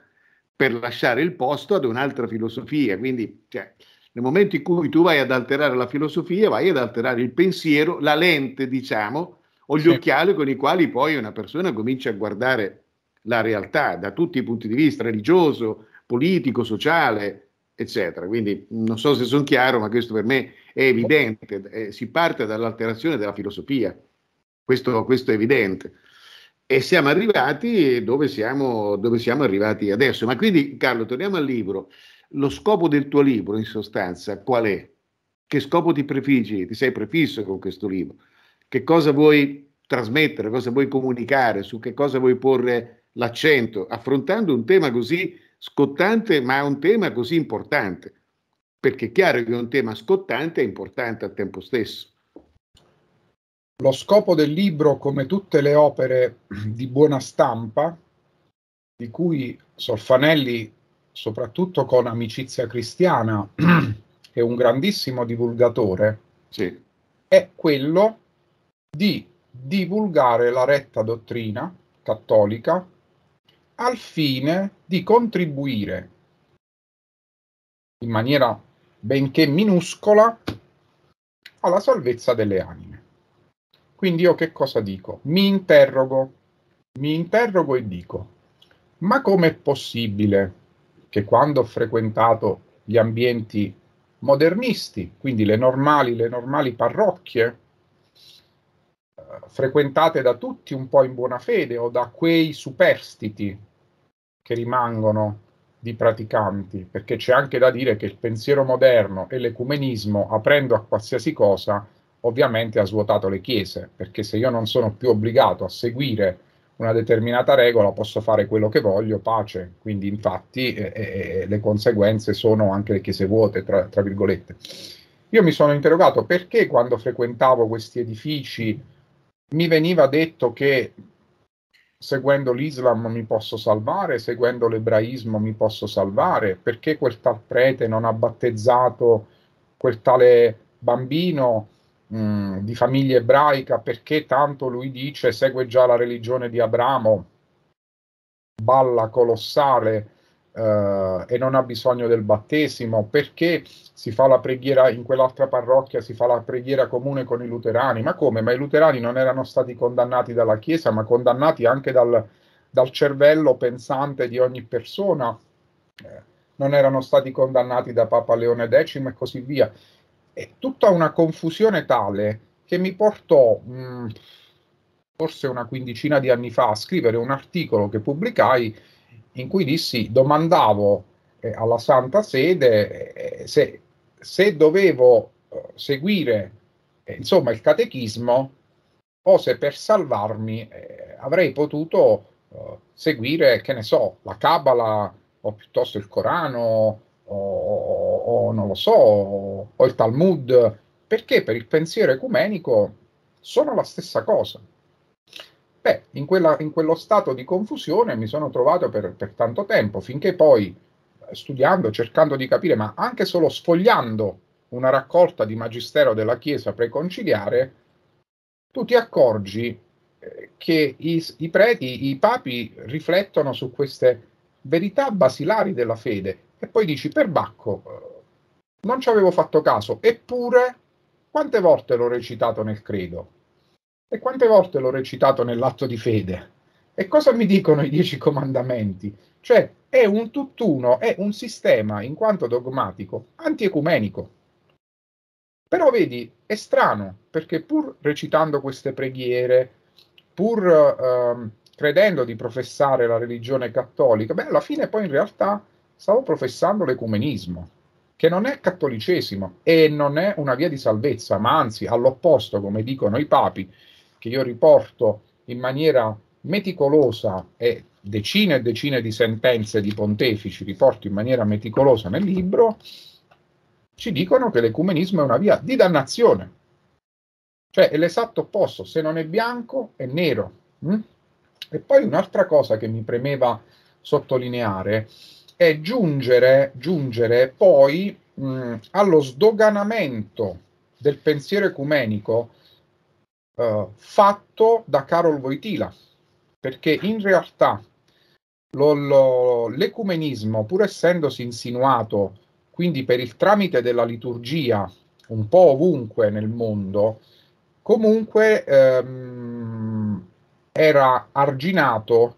per lasciare il posto ad un'altra filosofia. Quindi cioè, nel momento in cui tu vai ad alterare la filosofia, vai ad alterare il pensiero, la lente, diciamo, o gli sì. occhiali con i quali poi una persona comincia a guardare la realtà da tutti i punti di vista, religioso, politico, sociale, eccetera. Quindi non so se sono chiaro, ma questo per me è evidente. Eh, si parte dall'alterazione della filosofia, questo, questo, è evidente. E siamo arrivati dove siamo, dove siamo arrivati adesso. Ma quindi, Carlo, torniamo al libro lo scopo del tuo libro, in sostanza, qual è? Che scopo ti prefiggi, ti sei prefisso con questo libro? Che cosa vuoi trasmettere, cosa vuoi comunicare, su che cosa vuoi porre l'accento, affrontando un tema così scottante, ma un tema così importante, perché è chiaro che è un tema scottante è importante al tempo stesso. Lo scopo del libro, come tutte le opere di buona stampa, di cui Solfanelli soprattutto con Amicizia Cristiana, che è un grandissimo divulgatore, sì. è quello di divulgare la retta dottrina cattolica al fine di contribuire in maniera benché minuscola alla salvezza delle anime. Quindi io che cosa dico? Mi interrogo, mi interrogo e dico, ma com'è possibile che quando ho frequentato gli ambienti modernisti, quindi le normali, le normali parrocchie, eh, frequentate da tutti un po' in buona fede o da quei superstiti che rimangono di praticanti, perché c'è anche da dire che il pensiero moderno e l'ecumenismo, aprendo a qualsiasi cosa, ovviamente ha svuotato le chiese, perché se io non sono più obbligato a seguire una determinata regola, posso fare quello che voglio, pace. Quindi infatti eh, eh, le conseguenze sono anche le chiese vuote, tra, tra, virgolette. Io mi sono interrogato perché quando frequentavo questi edifici mi veniva detto che seguendo l'Islam mi posso salvare, seguendo l'ebraismo mi posso salvare, perché quel tal prete non ha battezzato quel tale bambino Mm, di famiglia ebraica, perché tanto lui dice segue già la religione di Abramo, balla colossale eh, e non ha bisogno del battesimo, perché si fa la preghiera in quell'altra parrocchia, si fa la preghiera comune con i luterani, ma come? Ma i luterani non erano stati condannati dalla Chiesa, ma condannati anche dal, dal cervello pensante di ogni persona. Eh, non erano stati condannati da Papa Leone X e così via è tutta una confusione tale che mi portò mh, mm, forse una quindicina di anni fa a scrivere un articolo che pubblicai in cui dissi domandavo eh, alla Santa Sede eh, se, se, dovevo eh, seguire eh, insomma il catechismo o se per salvarmi eh, avrei potuto eh, seguire che ne so la Cabala o piuttosto il Corano o, o non lo so, o, o il Talmud, perché per il pensiero ecumenico sono la stessa cosa. Beh, in, quella, in quello stato di confusione mi sono trovato per, per tanto tempo, finché poi studiando, cercando di capire, ma anche solo sfogliando una raccolta di magistero della Chiesa preconciliare, tu ti accorgi eh, che i, i, preti, i papi riflettono su queste verità basilari della fede e poi dici, per Bacco eh, non ci avevo fatto caso, eppure quante volte l'ho recitato nel credo? E quante volte l'ho recitato nell'atto di fede? E cosa mi dicono i dieci comandamenti? Cioè, è un tutt'uno, è un sistema, in quanto dogmatico, antiecumenico. Però vedi, è strano, perché pur recitando queste preghiere, pur eh, credendo di professare la religione cattolica, beh, alla fine poi in realtà stavo professando l'ecumenismo, che non è cattolicesimo e non è una via di salvezza, ma anzi all'opposto, come dicono i papi, che io riporto in maniera meticolosa e decine e decine di sentenze di pontefici, riporto in maniera meticolosa nel libro, ci dicono che l'ecumenismo è una via di dannazione. Cioè è l'esatto opposto, se non è bianco è nero. Mm? E poi un'altra cosa che mi premeva sottolineare è giungere, giungere poi mh, allo sdoganamento del pensiero ecumenico eh, fatto da Karol Wojtyla, perché in realtà lo, lo, l'ecumenismo, pur essendosi insinuato quindi per il tramite della liturgia un po' ovunque nel mondo, comunque ehm, era arginato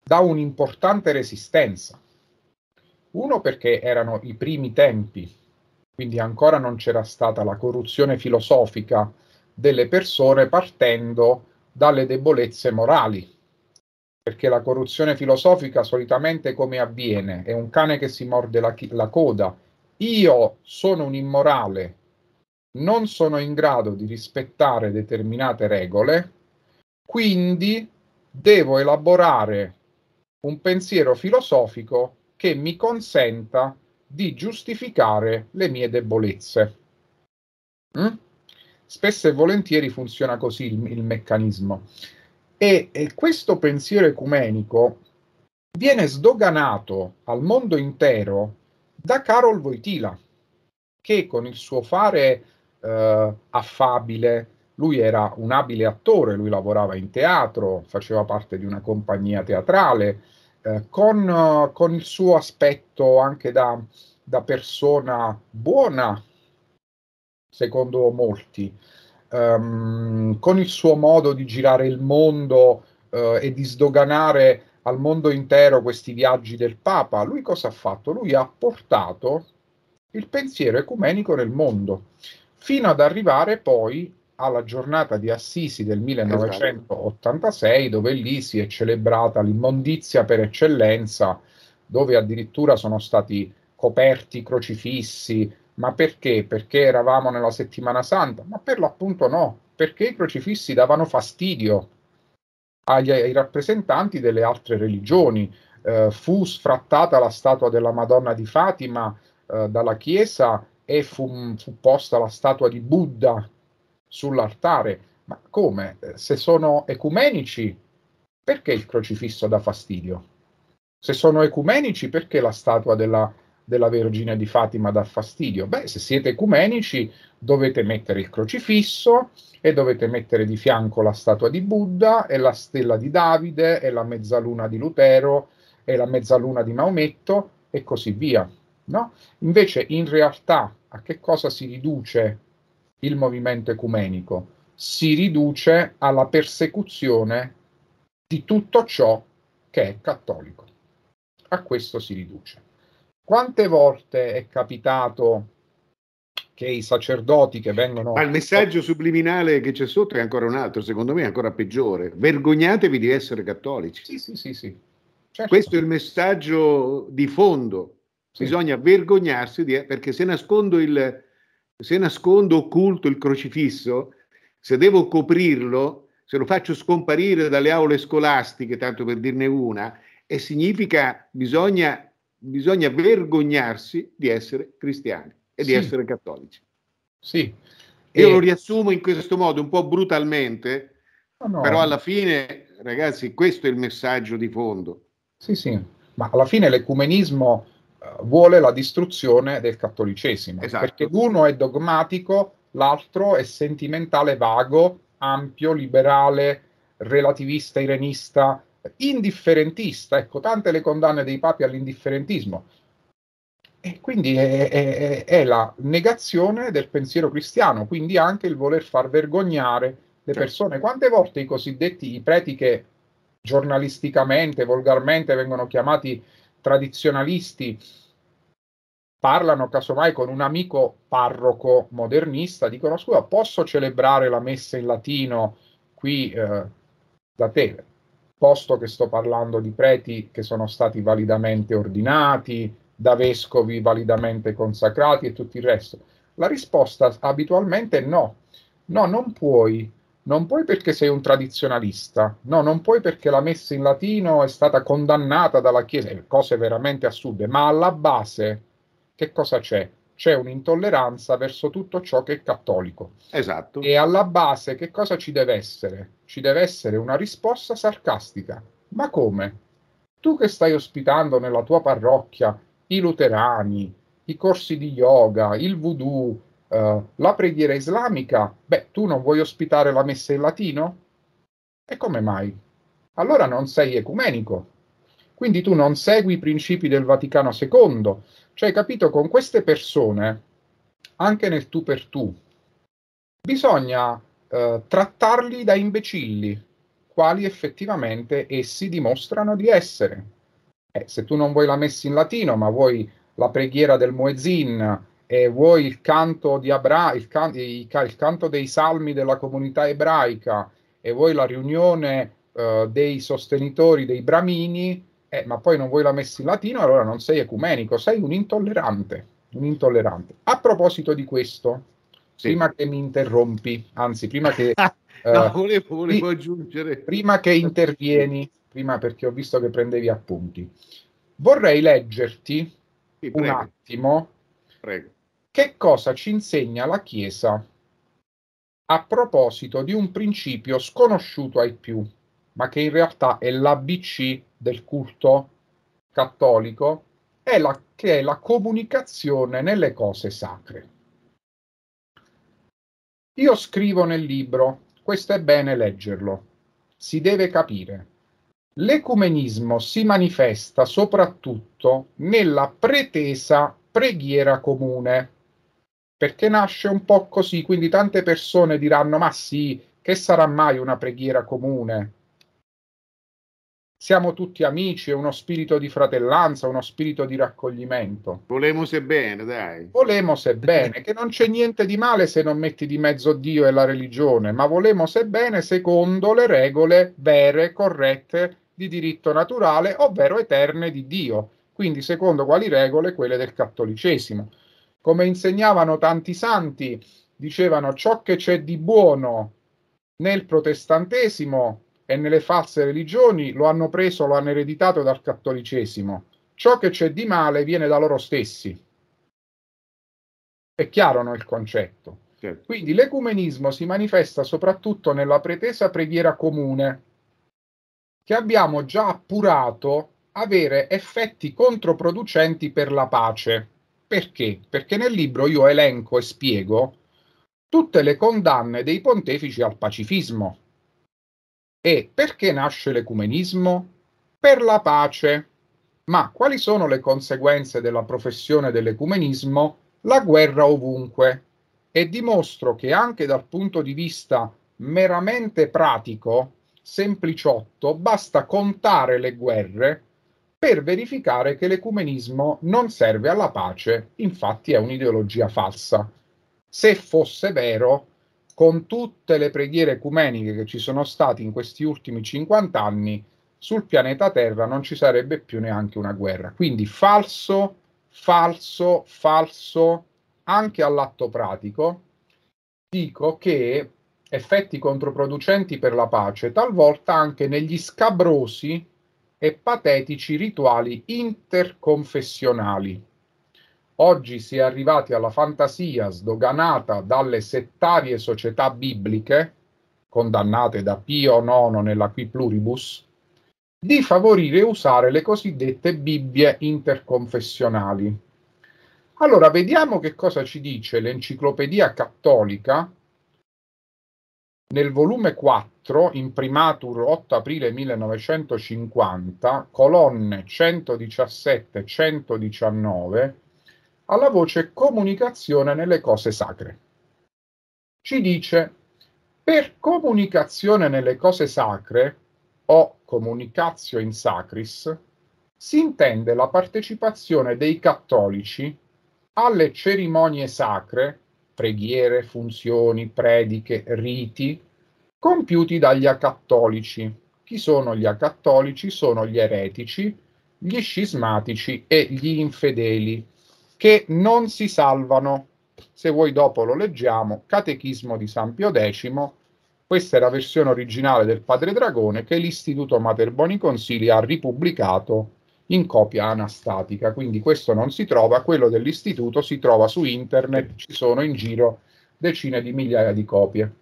da un'importante resistenza. Uno perché erano i primi tempi, quindi ancora non c'era stata la corruzione filosofica delle persone partendo dalle debolezze morali, perché la corruzione filosofica solitamente come avviene? È un cane che si morde la, la coda. Io sono un immorale, non sono in grado di rispettare determinate regole, quindi devo elaborare un pensiero filosofico che mi consenta di giustificare le mie debolezze. Mm? Spesso e volentieri funziona così il, il meccanismo. E, e questo pensiero ecumenico viene sdoganato al mondo intero da Karol Wojtyla, che con il suo fare eh, affabile, lui era un abile attore, lui lavorava in teatro, faceva parte di una compagnia teatrale, eh, con, con, il suo aspetto anche da, da persona buona, secondo molti, um, con il suo modo di girare il mondo uh, e di sdoganare al mondo intero questi viaggi del Papa, lui cosa ha fatto? Lui ha portato il pensiero ecumenico nel mondo, fino ad arrivare poi alla giornata di Assisi del 1986, esatto. dove lì si è celebrata l'immondizia per eccellenza, dove addirittura sono stati coperti i crocifissi. Ma perché? Perché eravamo nella settimana santa? Ma per l'appunto no, perché i crocifissi davano fastidio agli, ai rappresentanti delle altre religioni. Eh, fu sfrattata la statua della Madonna di Fatima eh, dalla Chiesa e fu, fu posta la statua di Buddha sull'altare. Ma come? Eh, se sono ecumenici, perché il crocifisso dà fastidio? Se sono ecumenici, perché la statua della, della Vergine di Fatima dà fastidio? Beh, se siete ecumenici dovete mettere il crocifisso e dovete mettere di fianco la statua di Buddha e la stella di Davide e la mezzaluna di Lutero e la mezzaluna di Maometto e così via. No? Invece in realtà a che cosa si riduce il movimento ecumenico si riduce alla persecuzione di tutto ciò che è cattolico. A questo si riduce. Quante volte è capitato che i sacerdoti che vengono... Ma il messaggio subliminale che c'è sotto è ancora un altro, secondo me è ancora peggiore. Vergognatevi di essere cattolici. Sì, sì, sì, sì. Certo. Questo è il messaggio di fondo. Sì. Bisogna vergognarsi di... perché se nascondo il, se nascondo occulto il crocifisso, se devo coprirlo, se lo faccio scomparire dalle aule scolastiche, tanto per dirne una, e significa bisogna, bisogna vergognarsi di essere cristiani e di sì. essere cattolici. Sì. Io e... lo riassumo in questo modo, un po' brutalmente, oh no. però alla fine, ragazzi, questo è il messaggio di fondo. Sì, sì, ma alla fine l'ecumenismo vuole la distruzione del cattolicesimo, esatto. perché uno è dogmatico, l'altro è sentimentale, vago, ampio, liberale, relativista, irenista, indifferentista, ecco, tante le condanne dei papi all'indifferentismo. E quindi è, è, è, la negazione del pensiero cristiano, quindi anche il voler far vergognare le certo. persone. Quante volte i cosiddetti i preti che giornalisticamente, volgarmente vengono chiamati tradizionalisti parlano casomai con un amico parroco modernista, dicono scusa, posso celebrare la messa in latino qui eh, da te, posto che sto parlando di preti che sono stati validamente ordinati, da vescovi validamente consacrati e tutto il resto? La risposta abitualmente è no, no, non puoi non puoi perché sei un tradizionalista, no, non puoi perché la messa in latino è stata condannata dalla Chiesa, eh, cose veramente assurde, ma alla base che cosa c'è? C'è un'intolleranza verso tutto ciò che è cattolico. Esatto. E alla base che cosa ci deve essere? Ci deve essere una risposta sarcastica. Ma come? Tu che stai ospitando nella tua parrocchia i luterani, i corsi di yoga, il voodoo, eh, la preghiera islamica, beh, tu non vuoi ospitare la messa in latino? E come mai? Allora non sei ecumenico. Quindi tu non segui i principi del Vaticano II. Cioè, capito, con queste persone, anche nel tu per tu, bisogna uh, trattarli da imbecilli, quali effettivamente essi dimostrano di essere. Eh, se tu non vuoi la messa in latino, ma vuoi la preghiera del muezzin, eh, vuoi il canto, di Abra- il, can- il, ca- il canto dei salmi della comunità ebraica e vuoi la riunione eh, dei sostenitori dei bramini, eh, ma poi non vuoi la messa in latino, allora non sei ecumenico, sei un intollerante. Un intollerante. A proposito di questo, sì. prima che mi interrompi, anzi, prima che... Eh, no, volevo, volevo aggiungere. Prima che intervieni, prima perché ho visto che prendevi appunti, vorrei leggerti sì, un attimo Prego che cosa ci insegna la Chiesa a proposito di un principio sconosciuto ai più, ma che in realtà è l'ABC del culto cattolico, è la, che è la comunicazione nelle cose sacre. Io scrivo nel libro, questo è bene leggerlo, si deve capire. L'ecumenismo si manifesta soprattutto nella pretesa preghiera comune, perché nasce un po' così, quindi tante persone diranno ma sì, che sarà mai una preghiera comune? Siamo tutti amici, è uno spirito di fratellanza, uno spirito di raccoglimento. Volemo se bene, dai. Volemo se bene, che non c'è niente di male se non metti di mezzo Dio e la religione, ma volemo se bene secondo le regole vere, corrette di diritto naturale, ovvero eterne di Dio, quindi secondo quali regole quelle del cattolicesimo come insegnavano tanti santi, dicevano ciò che c'è di buono nel protestantesimo e nelle false religioni lo hanno preso, lo hanno ereditato dal cattolicesimo. Ciò che c'è di male viene da loro stessi. È chiaro no, il concetto. Certo. Quindi l'ecumenismo si manifesta soprattutto nella pretesa preghiera comune, che abbiamo già appurato avere effetti controproducenti per la pace. Perché? Perché nel libro io elenco e spiego tutte le condanne dei pontefici al pacifismo. E perché nasce l'ecumenismo? Per la pace. Ma quali sono le conseguenze della professione dell'ecumenismo? La guerra ovunque. E dimostro che anche dal punto di vista meramente pratico, sempliciotto, basta contare le guerre per verificare che l'ecumenismo non serve alla pace, infatti è un'ideologia falsa. Se fosse vero, con tutte le preghiere ecumeniche che ci sono state in questi ultimi 50 anni, sul pianeta Terra non ci sarebbe più neanche una guerra. Quindi falso, falso, falso, anche all'atto pratico, dico che effetti controproducenti per la pace, talvolta anche negli scabrosi e patetici rituali interconfessionali. Oggi si è arrivati alla fantasia sdoganata dalle settarie società bibliche, condannate da Pio IX nella Qui Pluribus, di favorire e usare le cosiddette Bibbie interconfessionali. Allora, vediamo che cosa ci dice l'Enciclopedia Cattolica nel volume 4, imprimatur 8 aprile 1950, colonne 117-119, alla voce comunicazione nelle cose sacre. Ci dice, per comunicazione nelle cose sacre, o comunicatio in sacris, si intende la partecipazione dei cattolici alle cerimonie sacre preghiere, funzioni, prediche, riti compiuti dagli acattolici. Chi sono gli acattolici? Sono gli eretici, gli scismatici e gli infedeli che non si salvano. Se vuoi dopo lo leggiamo, Catechismo di San Pio X, questa è la versione originale del Padre Dragone che l'Istituto Mater Boni Consili ha ripubblicato in copia anastatica, quindi questo non si trova, quello dell'istituto si trova su internet, ci sono in giro decine di migliaia di copie.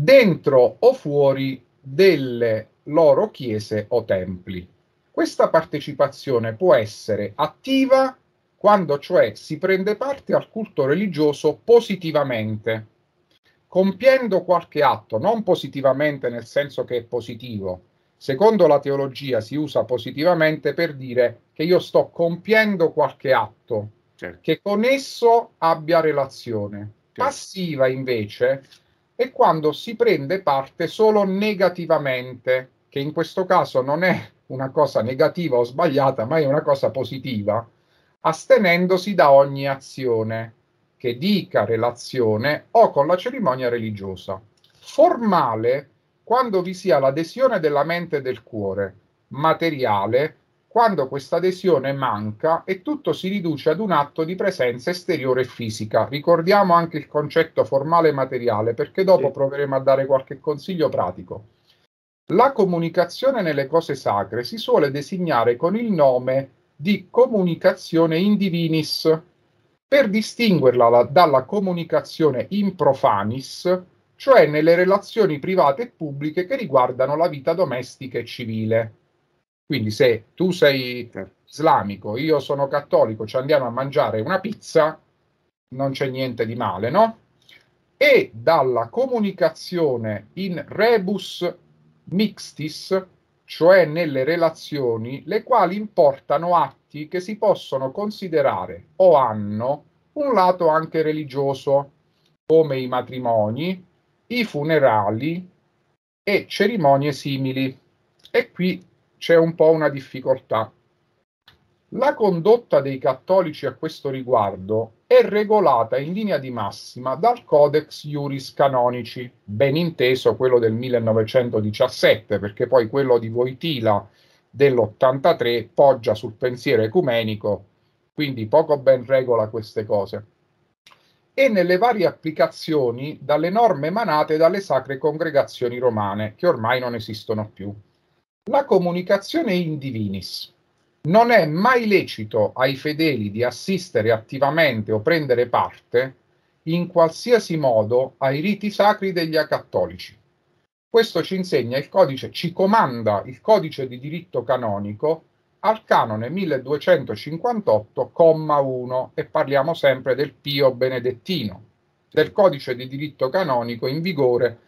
Dentro o fuori delle loro chiese o templi. Questa partecipazione può essere attiva quando cioè si prende parte al culto religioso positivamente, compiendo qualche atto, non positivamente nel senso che è positivo, Secondo la teologia si usa positivamente per dire che io sto compiendo qualche atto certo. che con esso abbia relazione. Certo. Passiva invece è quando si prende parte solo negativamente, che in questo caso non è una cosa negativa o sbagliata, ma è una cosa positiva, astenendosi da ogni azione che dica relazione o con la cerimonia religiosa. Formale quando vi sia l'adesione della mente e del cuore, materiale, quando questa adesione manca e tutto si riduce ad un atto di presenza esteriore e fisica. Ricordiamo anche il concetto formale materiale perché dopo sì. proveremo a dare qualche consiglio pratico. La comunicazione nelle cose sacre si suole designare con il nome di comunicazione in divinis per distinguerla dalla comunicazione in profanis cioè nelle relazioni private e pubbliche che riguardano la vita domestica e civile. Quindi se tu sei certo. islamico, io sono cattolico, ci andiamo a mangiare una pizza, non c'è niente di male, no? E dalla comunicazione in rebus mixtis, cioè nelle relazioni, le quali importano atti che si possono considerare o hanno un lato anche religioso, come i matrimoni, i funerali e cerimonie simili. E qui c'è un po' una difficoltà. La condotta dei cattolici a questo riguardo è regolata in linea di massima dal Codex Iuris Canonici, ben inteso quello del 1917, perché poi quello di Voitila dell'83 poggia sul pensiero ecumenico, quindi poco ben regola queste cose e nelle varie applicazioni dalle norme emanate dalle sacre congregazioni romane, che ormai non esistono più. La comunicazione in divinis. Non è mai lecito ai fedeli di assistere attivamente o prendere parte in qualsiasi modo ai riti sacri degli acattolici. Questo ci insegna il codice, ci comanda il codice di diritto canonico al canone 1258,1 e parliamo sempre del Pio Benedettino, del codice di diritto canonico in vigore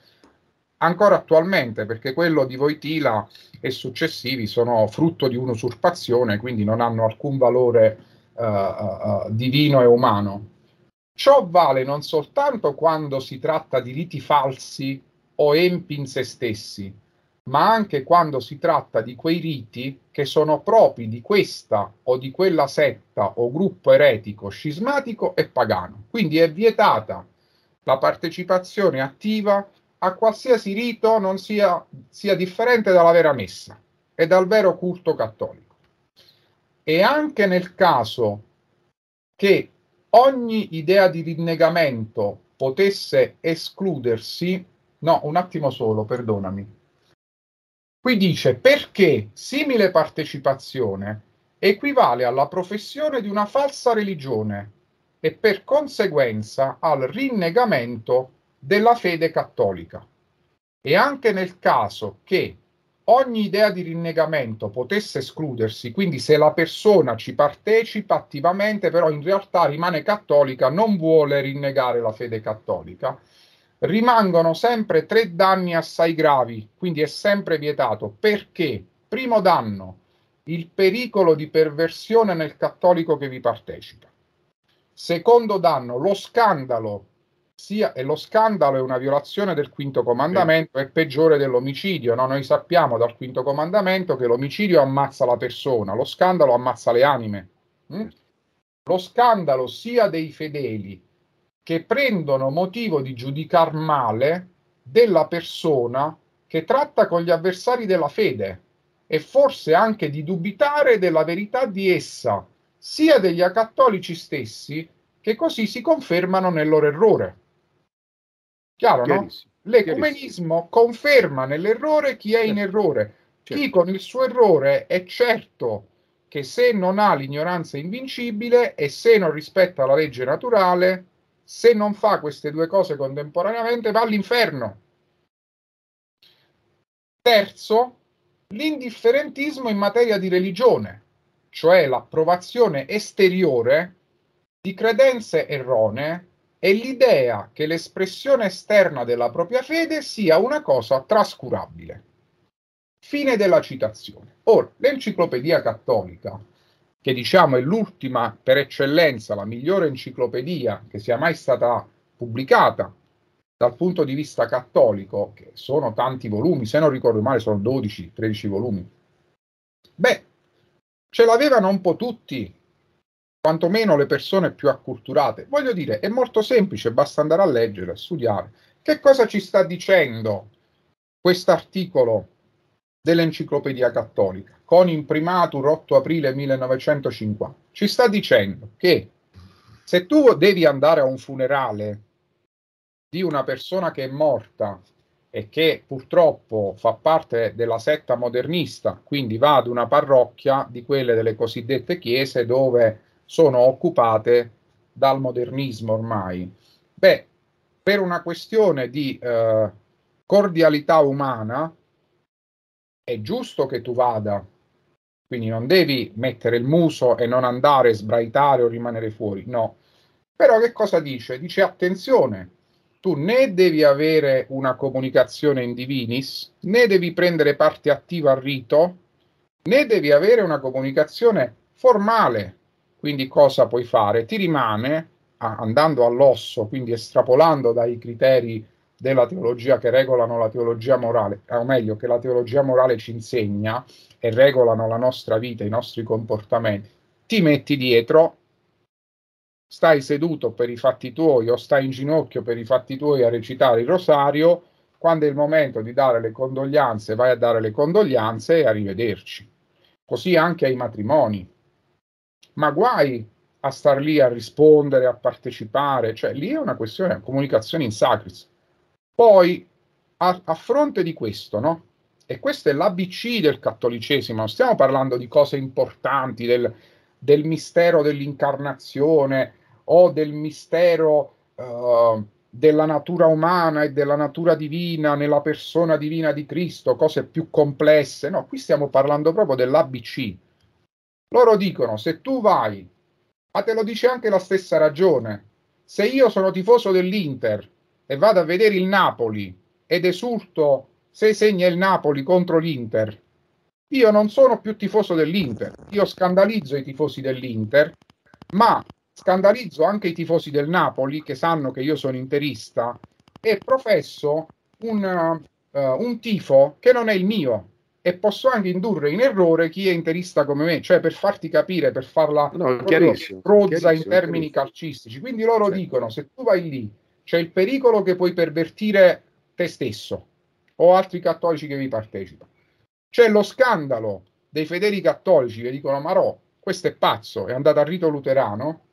ancora attualmente, perché quello di Voitila e successivi sono frutto di un'usurpazione, quindi non hanno alcun valore uh, uh, divino e umano. Ciò vale non soltanto quando si tratta di riti falsi o empi in se stessi, ma anche quando si tratta di quei riti che sono propri di questa o di quella setta o gruppo eretico, scismatico e pagano. Quindi è vietata la partecipazione attiva a qualsiasi rito non sia, sia differente dalla vera messa e dal vero culto cattolico. E anche nel caso che ogni idea di rinnegamento potesse escludersi, no, un attimo solo, perdonami, Qui dice perché simile partecipazione equivale alla professione di una falsa religione e per conseguenza al rinnegamento della fede cattolica. E anche nel caso che ogni idea di rinnegamento potesse escludersi, quindi se la persona ci partecipa attivamente, però in realtà rimane cattolica, non vuole rinnegare la fede cattolica, rimangono sempre tre danni assai gravi, quindi è sempre vietato. Perché? Primo danno, il pericolo di perversione nel cattolico che vi partecipa. Secondo danno, lo scandalo, sia, e lo scandalo è una violazione del quinto comandamento, è peggiore dell'omicidio. No? Noi sappiamo dal quinto comandamento che l'omicidio ammazza la persona, lo scandalo ammazza le anime. Mm? Lo scandalo sia dei fedeli che prendono motivo di giudicar male della persona che tratta con gli avversari della fede e forse anche di dubitare della verità di essa, sia degli acattolici stessi che così si confermano nel loro errore. Chiaro, no? L'ecumenismo conferma nell'errore chi è in certo, errore. Certo. Chi con il suo errore è certo che se non ha l'ignoranza invincibile e se non rispetta la legge naturale, se non fa queste due cose contemporaneamente va all'inferno. Terzo, l'indifferentismo in materia di religione, cioè l'approvazione esteriore di credenze erronee e l'idea che l'espressione esterna della propria fede sia una cosa trascurabile. Fine della citazione. Ora, l'Enciclopedia Cattolica che diciamo è l'ultima per eccellenza, la migliore enciclopedia che sia mai stata pubblicata dal punto di vista cattolico, che sono tanti volumi, se non ricordo male sono 12-13 volumi, beh, ce l'avevano un po' tutti, quantomeno le persone più acculturate. Voglio dire, è molto semplice, basta andare a leggere, a studiare. Che cosa ci sta dicendo quest'articolo dell'Enciclopedia Cattolica, con imprimatur 8 aprile 1950, ci sta dicendo che se tu devi andare a un funerale di una persona che è morta e che purtroppo fa parte della setta modernista, quindi va ad una parrocchia di quelle delle cosiddette chiese dove sono occupate dal modernismo ormai. Beh, per una questione di eh, cordialità umana, è giusto che tu vada, quindi non devi mettere il muso e non andare, sbraitare o rimanere fuori, no. Però che cosa dice? Dice attenzione, tu né devi avere una comunicazione in divinis, né devi prendere parte attiva al rito, né devi avere una comunicazione formale. Quindi cosa puoi fare? Ti rimane, andando all'osso, quindi estrapolando dai criteri della teologia che regolano la teologia morale, o meglio, che la teologia morale ci insegna e regolano la nostra vita, i nostri comportamenti, ti metti dietro, stai seduto per i fatti tuoi o stai in ginocchio per i fatti tuoi a recitare il rosario, quando è il momento di dare le condoglianze, vai a dare le condoglianze e arrivederci. Così anche ai matrimoni. Ma guai a star lì a rispondere, a partecipare, cioè lì è una questione di comunicazione in sacris. Poi, a, a fronte di questo, no? E questo è l'ABC del cattolicesimo, non stiamo parlando di cose importanti, del, del mistero dell'incarnazione o del mistero uh, della natura umana e della natura divina nella persona divina di Cristo, cose più complesse. No, qui stiamo parlando proprio dell'ABC. Loro dicono, se tu vai, ma te lo dice anche la stessa ragione, se io sono tifoso dell'Inter e vado a vedere il Napoli ed esulto se segna il Napoli contro l'Inter, io non sono più tifoso dell'Inter, io scandalizzo i tifosi dell'Inter, ma scandalizzo anche i tifosi del Napoli che sanno che io sono interista e professo un, uh, un tifo che non è il mio, e posso anche indurre in errore chi è interista come me, cioè per farti capire, per farla no, rozza in termini calcistici. Quindi loro certo. dicono: se tu vai lì c'è il pericolo che puoi pervertire te stesso o altri cattolici che vi partecipano. C'è lo scandalo dei fedeli cattolici che dicono Marò, questo è pazzo, è andato al rito luterano,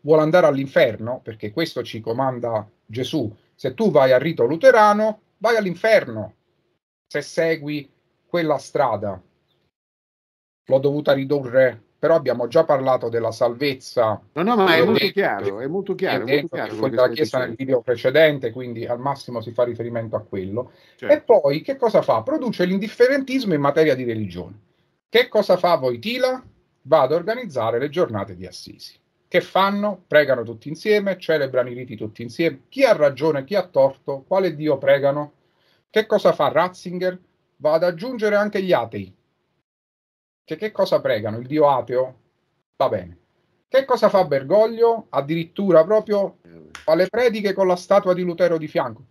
vuole andare all'inferno, perché questo ci comanda Gesù. Se tu vai al rito luterano, vai all'inferno, se segui quella strada. L'ho dovuta ridurre però abbiamo già parlato della salvezza. No, no, ma è molto chiaro, è molto chiaro. È molto chiaro della Chiesa nel video precedente, quindi al massimo si fa riferimento a quello. Certo. E poi che cosa fa? Produce l'indifferentismo in materia di religione. Che cosa fa Voitila? Va ad organizzare le giornate di Assisi. Che fanno? Pregano tutti insieme, celebrano i riti tutti insieme. Chi ha ragione, chi ha torto, quale Dio pregano? Che cosa fa Ratzinger? Va ad aggiungere anche gli atei cioè, che cosa pregano? Il dio ateo? Va bene. Che cosa fa Bergoglio? Addirittura proprio fa le prediche con la statua di Lutero di fianco.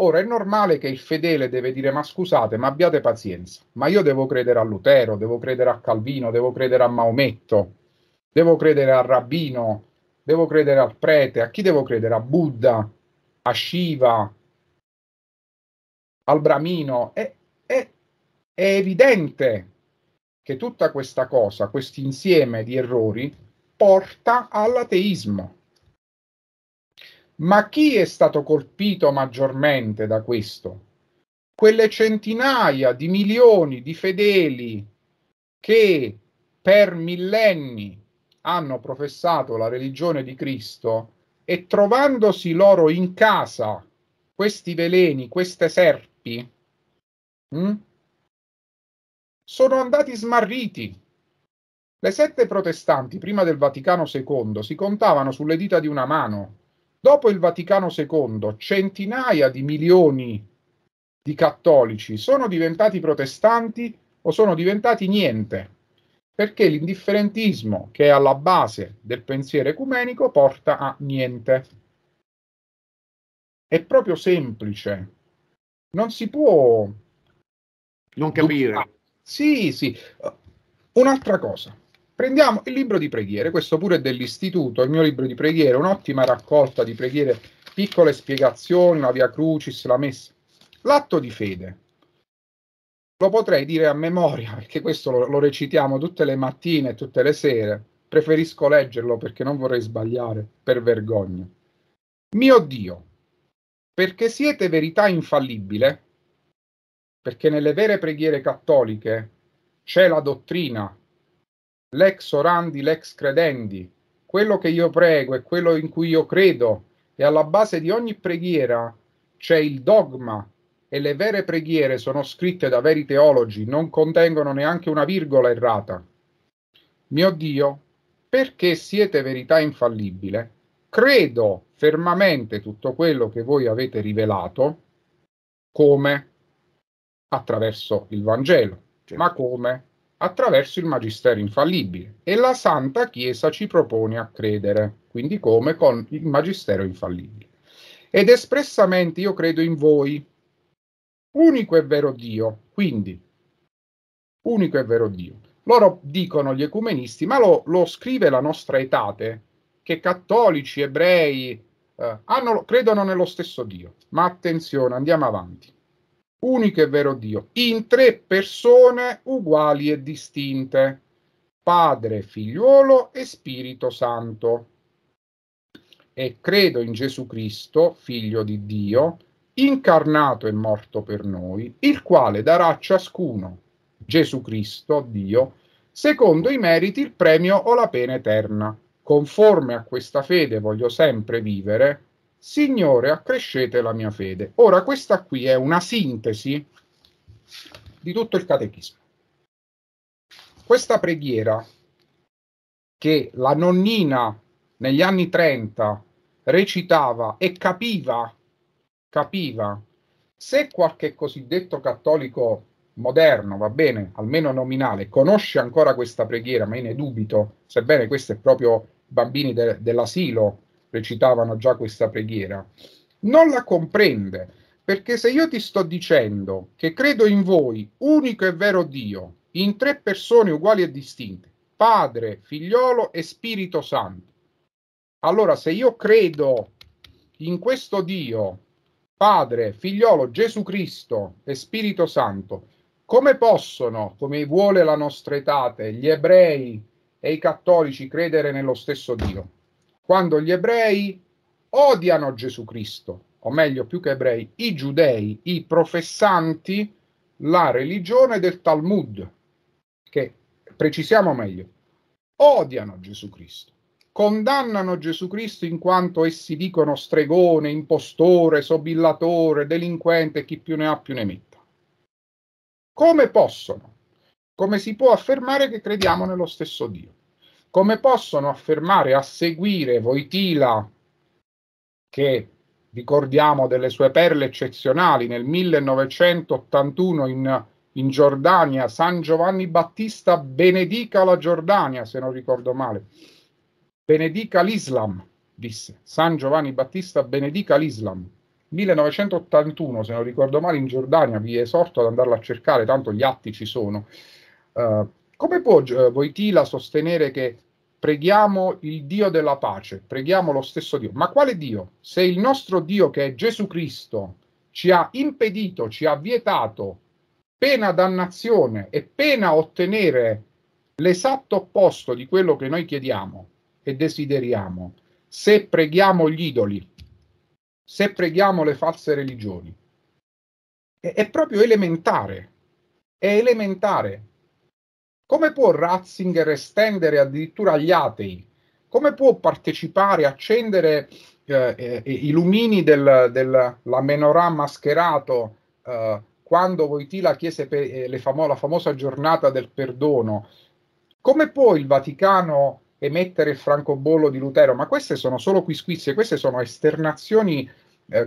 Ora è normale che il fedele deve dire ma scusate, ma abbiate pazienza, ma io devo credere a Lutero, devo credere a Calvino, devo credere a Maometto, devo credere al rabbino, devo credere al prete, a chi devo credere? A Buddha, a Shiva, al Bramino. È, è, è evidente che tutta questa cosa, questo insieme di errori, porta all'ateismo. Ma chi è stato colpito maggiormente da questo? Quelle centinaia di milioni di fedeli che per millenni hanno professato la religione di Cristo e trovandosi loro in casa questi veleni, queste serpi, mh, hm? sono andati smarriti. Le sette protestanti prima del Vaticano II si contavano sulle dita di una mano. Dopo il Vaticano II, centinaia di milioni di cattolici sono diventati protestanti o sono diventati niente, perché l'indifferentismo che è alla base del pensiero ecumenico porta a niente. È proprio semplice. Non si può non capire. Dubitare sì, sì. Uh, un'altra cosa. Prendiamo il libro di preghiere, questo pure è dell'istituto, il mio libro di preghiere, un'ottima raccolta di preghiere, piccole spiegazioni, la via crucis, la messa. L'atto di fede. Lo potrei dire a memoria, perché questo lo, lo recitiamo tutte le mattine tutte le sere. Preferisco leggerlo perché non vorrei sbagliare, per vergogna. Mio Dio, perché siete verità infallibile, perché nelle vere preghiere cattoliche c'è la dottrina, l'ex orandi, l'ex credendi, quello che io prego e quello in cui io credo e alla base di ogni preghiera c'è il dogma e le vere preghiere sono scritte da veri teologi, non contengono neanche una virgola errata. Mio Dio, perché siete verità infallibile, credo fermamente tutto quello che voi avete rivelato, come attraverso il Vangelo, certo. ma come? Attraverso il Magistero infallibile. E la Santa Chiesa ci propone a credere, quindi come? Con il Magistero infallibile. Ed espressamente io credo in voi, unico e vero Dio, quindi, unico e vero Dio. Loro dicono gli ecumenisti, ma lo, lo scrive la nostra etate, che cattolici, ebrei, eh, hanno, credono nello stesso Dio. Ma attenzione, andiamo avanti unico e vero Dio, in tre persone uguali e distinte, Padre, Figliuolo e Spirito Santo. E credo in Gesù Cristo, Figlio di Dio, incarnato e morto per noi, il quale darà a ciascuno, Gesù Cristo, Dio, secondo i meriti il premio o la pena eterna. Conforme a questa fede voglio sempre vivere, Signore, accrescete la mia fede. Ora, questa qui è una sintesi di tutto il catechismo. Questa preghiera che la nonnina negli anni 30 recitava e capiva, capiva, se qualche cosiddetto cattolico moderno, va bene, almeno nominale, conosce ancora questa preghiera, ma io ne dubito, sebbene questo è proprio bambini de- dell'asilo recitavano già questa preghiera, non la comprende, perché se io ti sto dicendo che credo in voi, unico e vero Dio, in tre persone uguali e distinte, Padre, Figliolo e Spirito Santo, allora se io credo in questo Dio, Padre, Figliolo, Gesù Cristo e Spirito Santo, come possono, come vuole la nostra etate, gli ebrei e i cattolici credere nello stesso Dio? quando gli ebrei odiano Gesù Cristo, o meglio più che ebrei, i giudei, i professanti, la religione del Talmud, che precisiamo meglio, odiano Gesù Cristo, condannano Gesù Cristo in quanto essi dicono stregone, impostore, sobillatore, delinquente, chi più ne ha più ne metta. Come possono? Come si può affermare che crediamo nello stesso Dio? come possono affermare a seguire Voitila, che ricordiamo delle sue perle eccezionali nel 1981 in, in Giordania, San Giovanni Battista benedica la Giordania, se non ricordo male, benedica l'Islam, disse San Giovanni Battista benedica l'Islam. 1981, se non ricordo male, in Giordania, vi esorto ad andarlo a cercare, tanto gli atti ci sono. Uh, come può eh, Voitila sostenere che preghiamo il Dio della pace, preghiamo lo stesso Dio? Ma quale Dio? Se il nostro Dio, che è Gesù Cristo, ci ha impedito, ci ha vietato pena dannazione e pena ottenere l'esatto opposto di quello che noi chiediamo e desideriamo, se preghiamo gli idoli, se preghiamo le false religioni. È, è proprio elementare, è elementare. Come può Ratzinger estendere addirittura agli atei? Come può partecipare, accendere eh, eh, eh i lumini della del menorah mascherato eh, quando Voitila chiese pe- eh, famo- la famosa giornata del perdono? Come può il Vaticano emettere il francobollo di Lutero? Ma queste sono solo quisquizie, queste sono esternazioni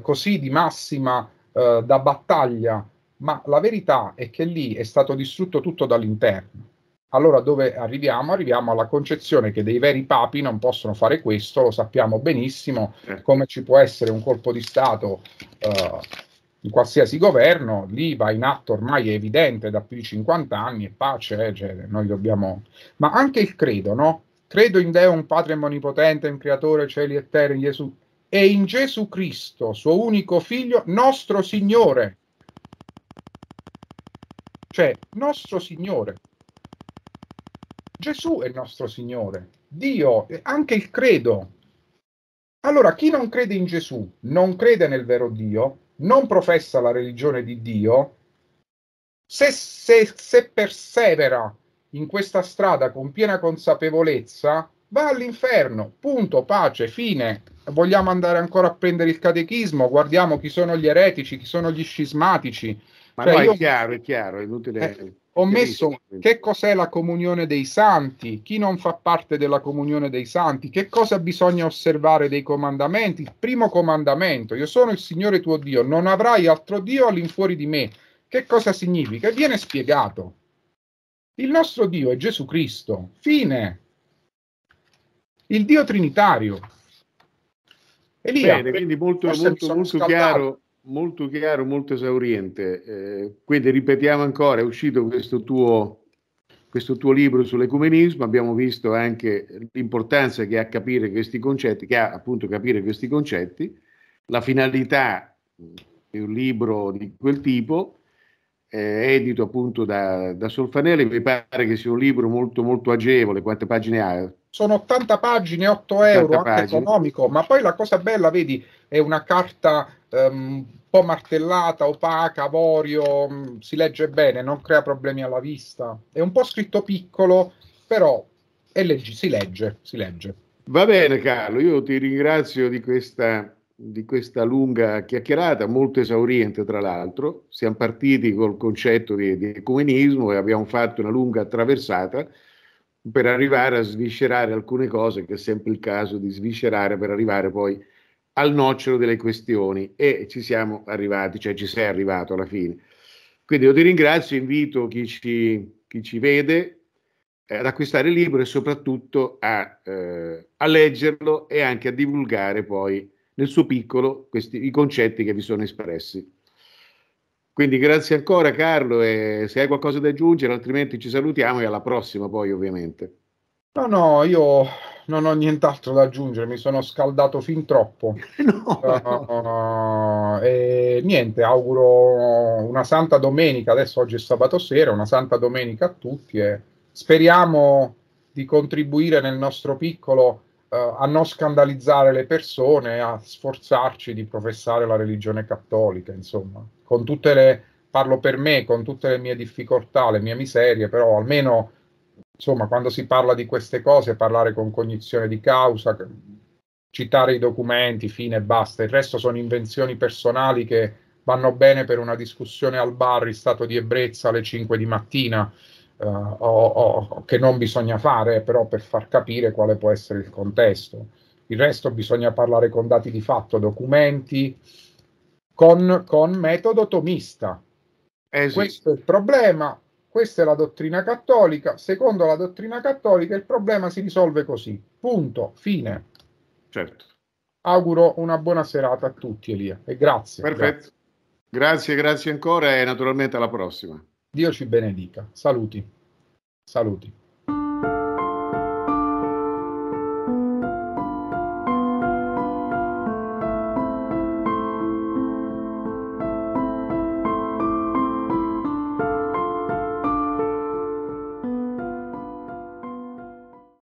così di massima da battaglia, ma la verità è che lì è stato distrutto tutto dall'interno allora dove arriviamo? Arriviamo alla concezione che dei veri papi non possono fare questo, lo sappiamo benissimo, come ci può essere un colpo di Stato eh, in qualsiasi governo, lì va in atto ormai è evidente da più di 50 anni e pace, eh, cioè, noi dobbiamo... Ma anche il credo, no? Credo in Deo, un Padre onnipotente, un Creatore, cieli e terra, in Gesù, e in Gesù Cristo, suo unico figlio, nostro Signore. Cioè, nostro Signore Gesù è il nostro Signore, Dio, e anche il credo. Allora, chi non crede in Gesù, non crede nel vero Dio, non professa la religione di Dio, se, se, se persevera in questa strada con piena consapevolezza, va all'inferno, punto, pace, fine. Vogliamo andare ancora a prendere il catechismo, guardiamo chi sono gli eretici, chi sono gli scismatici. Ma cioè, no, io... è chiaro, è chiaro, è inutile. Eh, ho messo che cos'è la comunione dei santi, chi non fa parte della comunione dei santi, che cosa bisogna osservare dei comandamenti. Il primo comandamento, io sono il Signore tuo Dio, non avrai altro Dio all'infuori di me. Che cosa significa? viene spiegato. Il nostro Dio è Gesù Cristo, fine. Il Dio Trinitario. Elia, Bene, quindi molto, molto, molto chiaro molto chiaro, molto esauriente. Eh, quindi ripetiamo ancora, è uscito questo tuo, questo tuo libro sull'ecumenismo, abbiamo visto anche l'importanza che ha capire questi concetti, che ha appunto capire questi concetti, la finalità di un libro di quel tipo, eh, edito appunto da, da Solfanelli, mi pare che sia un libro molto molto agevole, quante pagine ha? sono 80 pagine, 8 euro, anche pagine. economico, ma poi la cosa bella, vedi, è una carta um, un po' martellata, opaca, avorio, um, si legge bene, non crea problemi alla vista, è un po' scritto piccolo, però leggi, si legge, si legge. Va bene Carlo, io ti ringrazio di questa, di questa lunga chiacchierata, molto esauriente tra l'altro, siamo partiti col concetto di, di ecumenismo e abbiamo fatto una lunga attraversata per arrivare a sviscerare alcune cose, che è sempre il caso di sviscerare per arrivare poi al nocciolo delle questioni e ci siamo arrivati, cioè ci sei arrivato alla fine. Quindi io ti ringrazio, invito chi ci, chi ci vede eh, ad acquistare il libro e soprattutto a, eh, a, leggerlo e anche a divulgare poi nel suo piccolo questi, i concetti che vi sono espressi. Quindi grazie ancora Carlo e se hai qualcosa da aggiungere, altrimenti ci salutiamo e alla prossima poi ovviamente. No, no, io non ho nient'altro da aggiungere, mi sono scaldato fin troppo. no. uh, uh, e niente, auguro una santa domenica, adesso oggi è sabato sera, una santa domenica a tutti e speriamo di contribuire nel nostro piccolo uh, a non scandalizzare le persone, a sforzarci di professare la religione cattolica, insomma, con tutte le, parlo per me, con tutte le mie difficoltà, le mie miserie, però almeno, insomma, quando si parla di queste cose, parlare con cognizione di causa, citare i documenti, fine e basta, il resto sono invenzioni personali che vanno bene per una discussione al bar in stato di ebbrezza alle 5 di mattina, eh, o, o, che non bisogna fare, però per far capire quale può essere il contesto. Il resto bisogna parlare con dati di fatto, documenti, con, con metodo tomista. Eh sì. Questo è il problema, questa è la dottrina cattolica, secondo la dottrina cattolica il problema si risolve così, punto, fine. Certo. Auguro una buona serata a tutti Elia e grazie. Perfetto. Grazie, grazie, grazie ancora e naturalmente alla prossima. Dio ci benedica. Saluti. Saluti.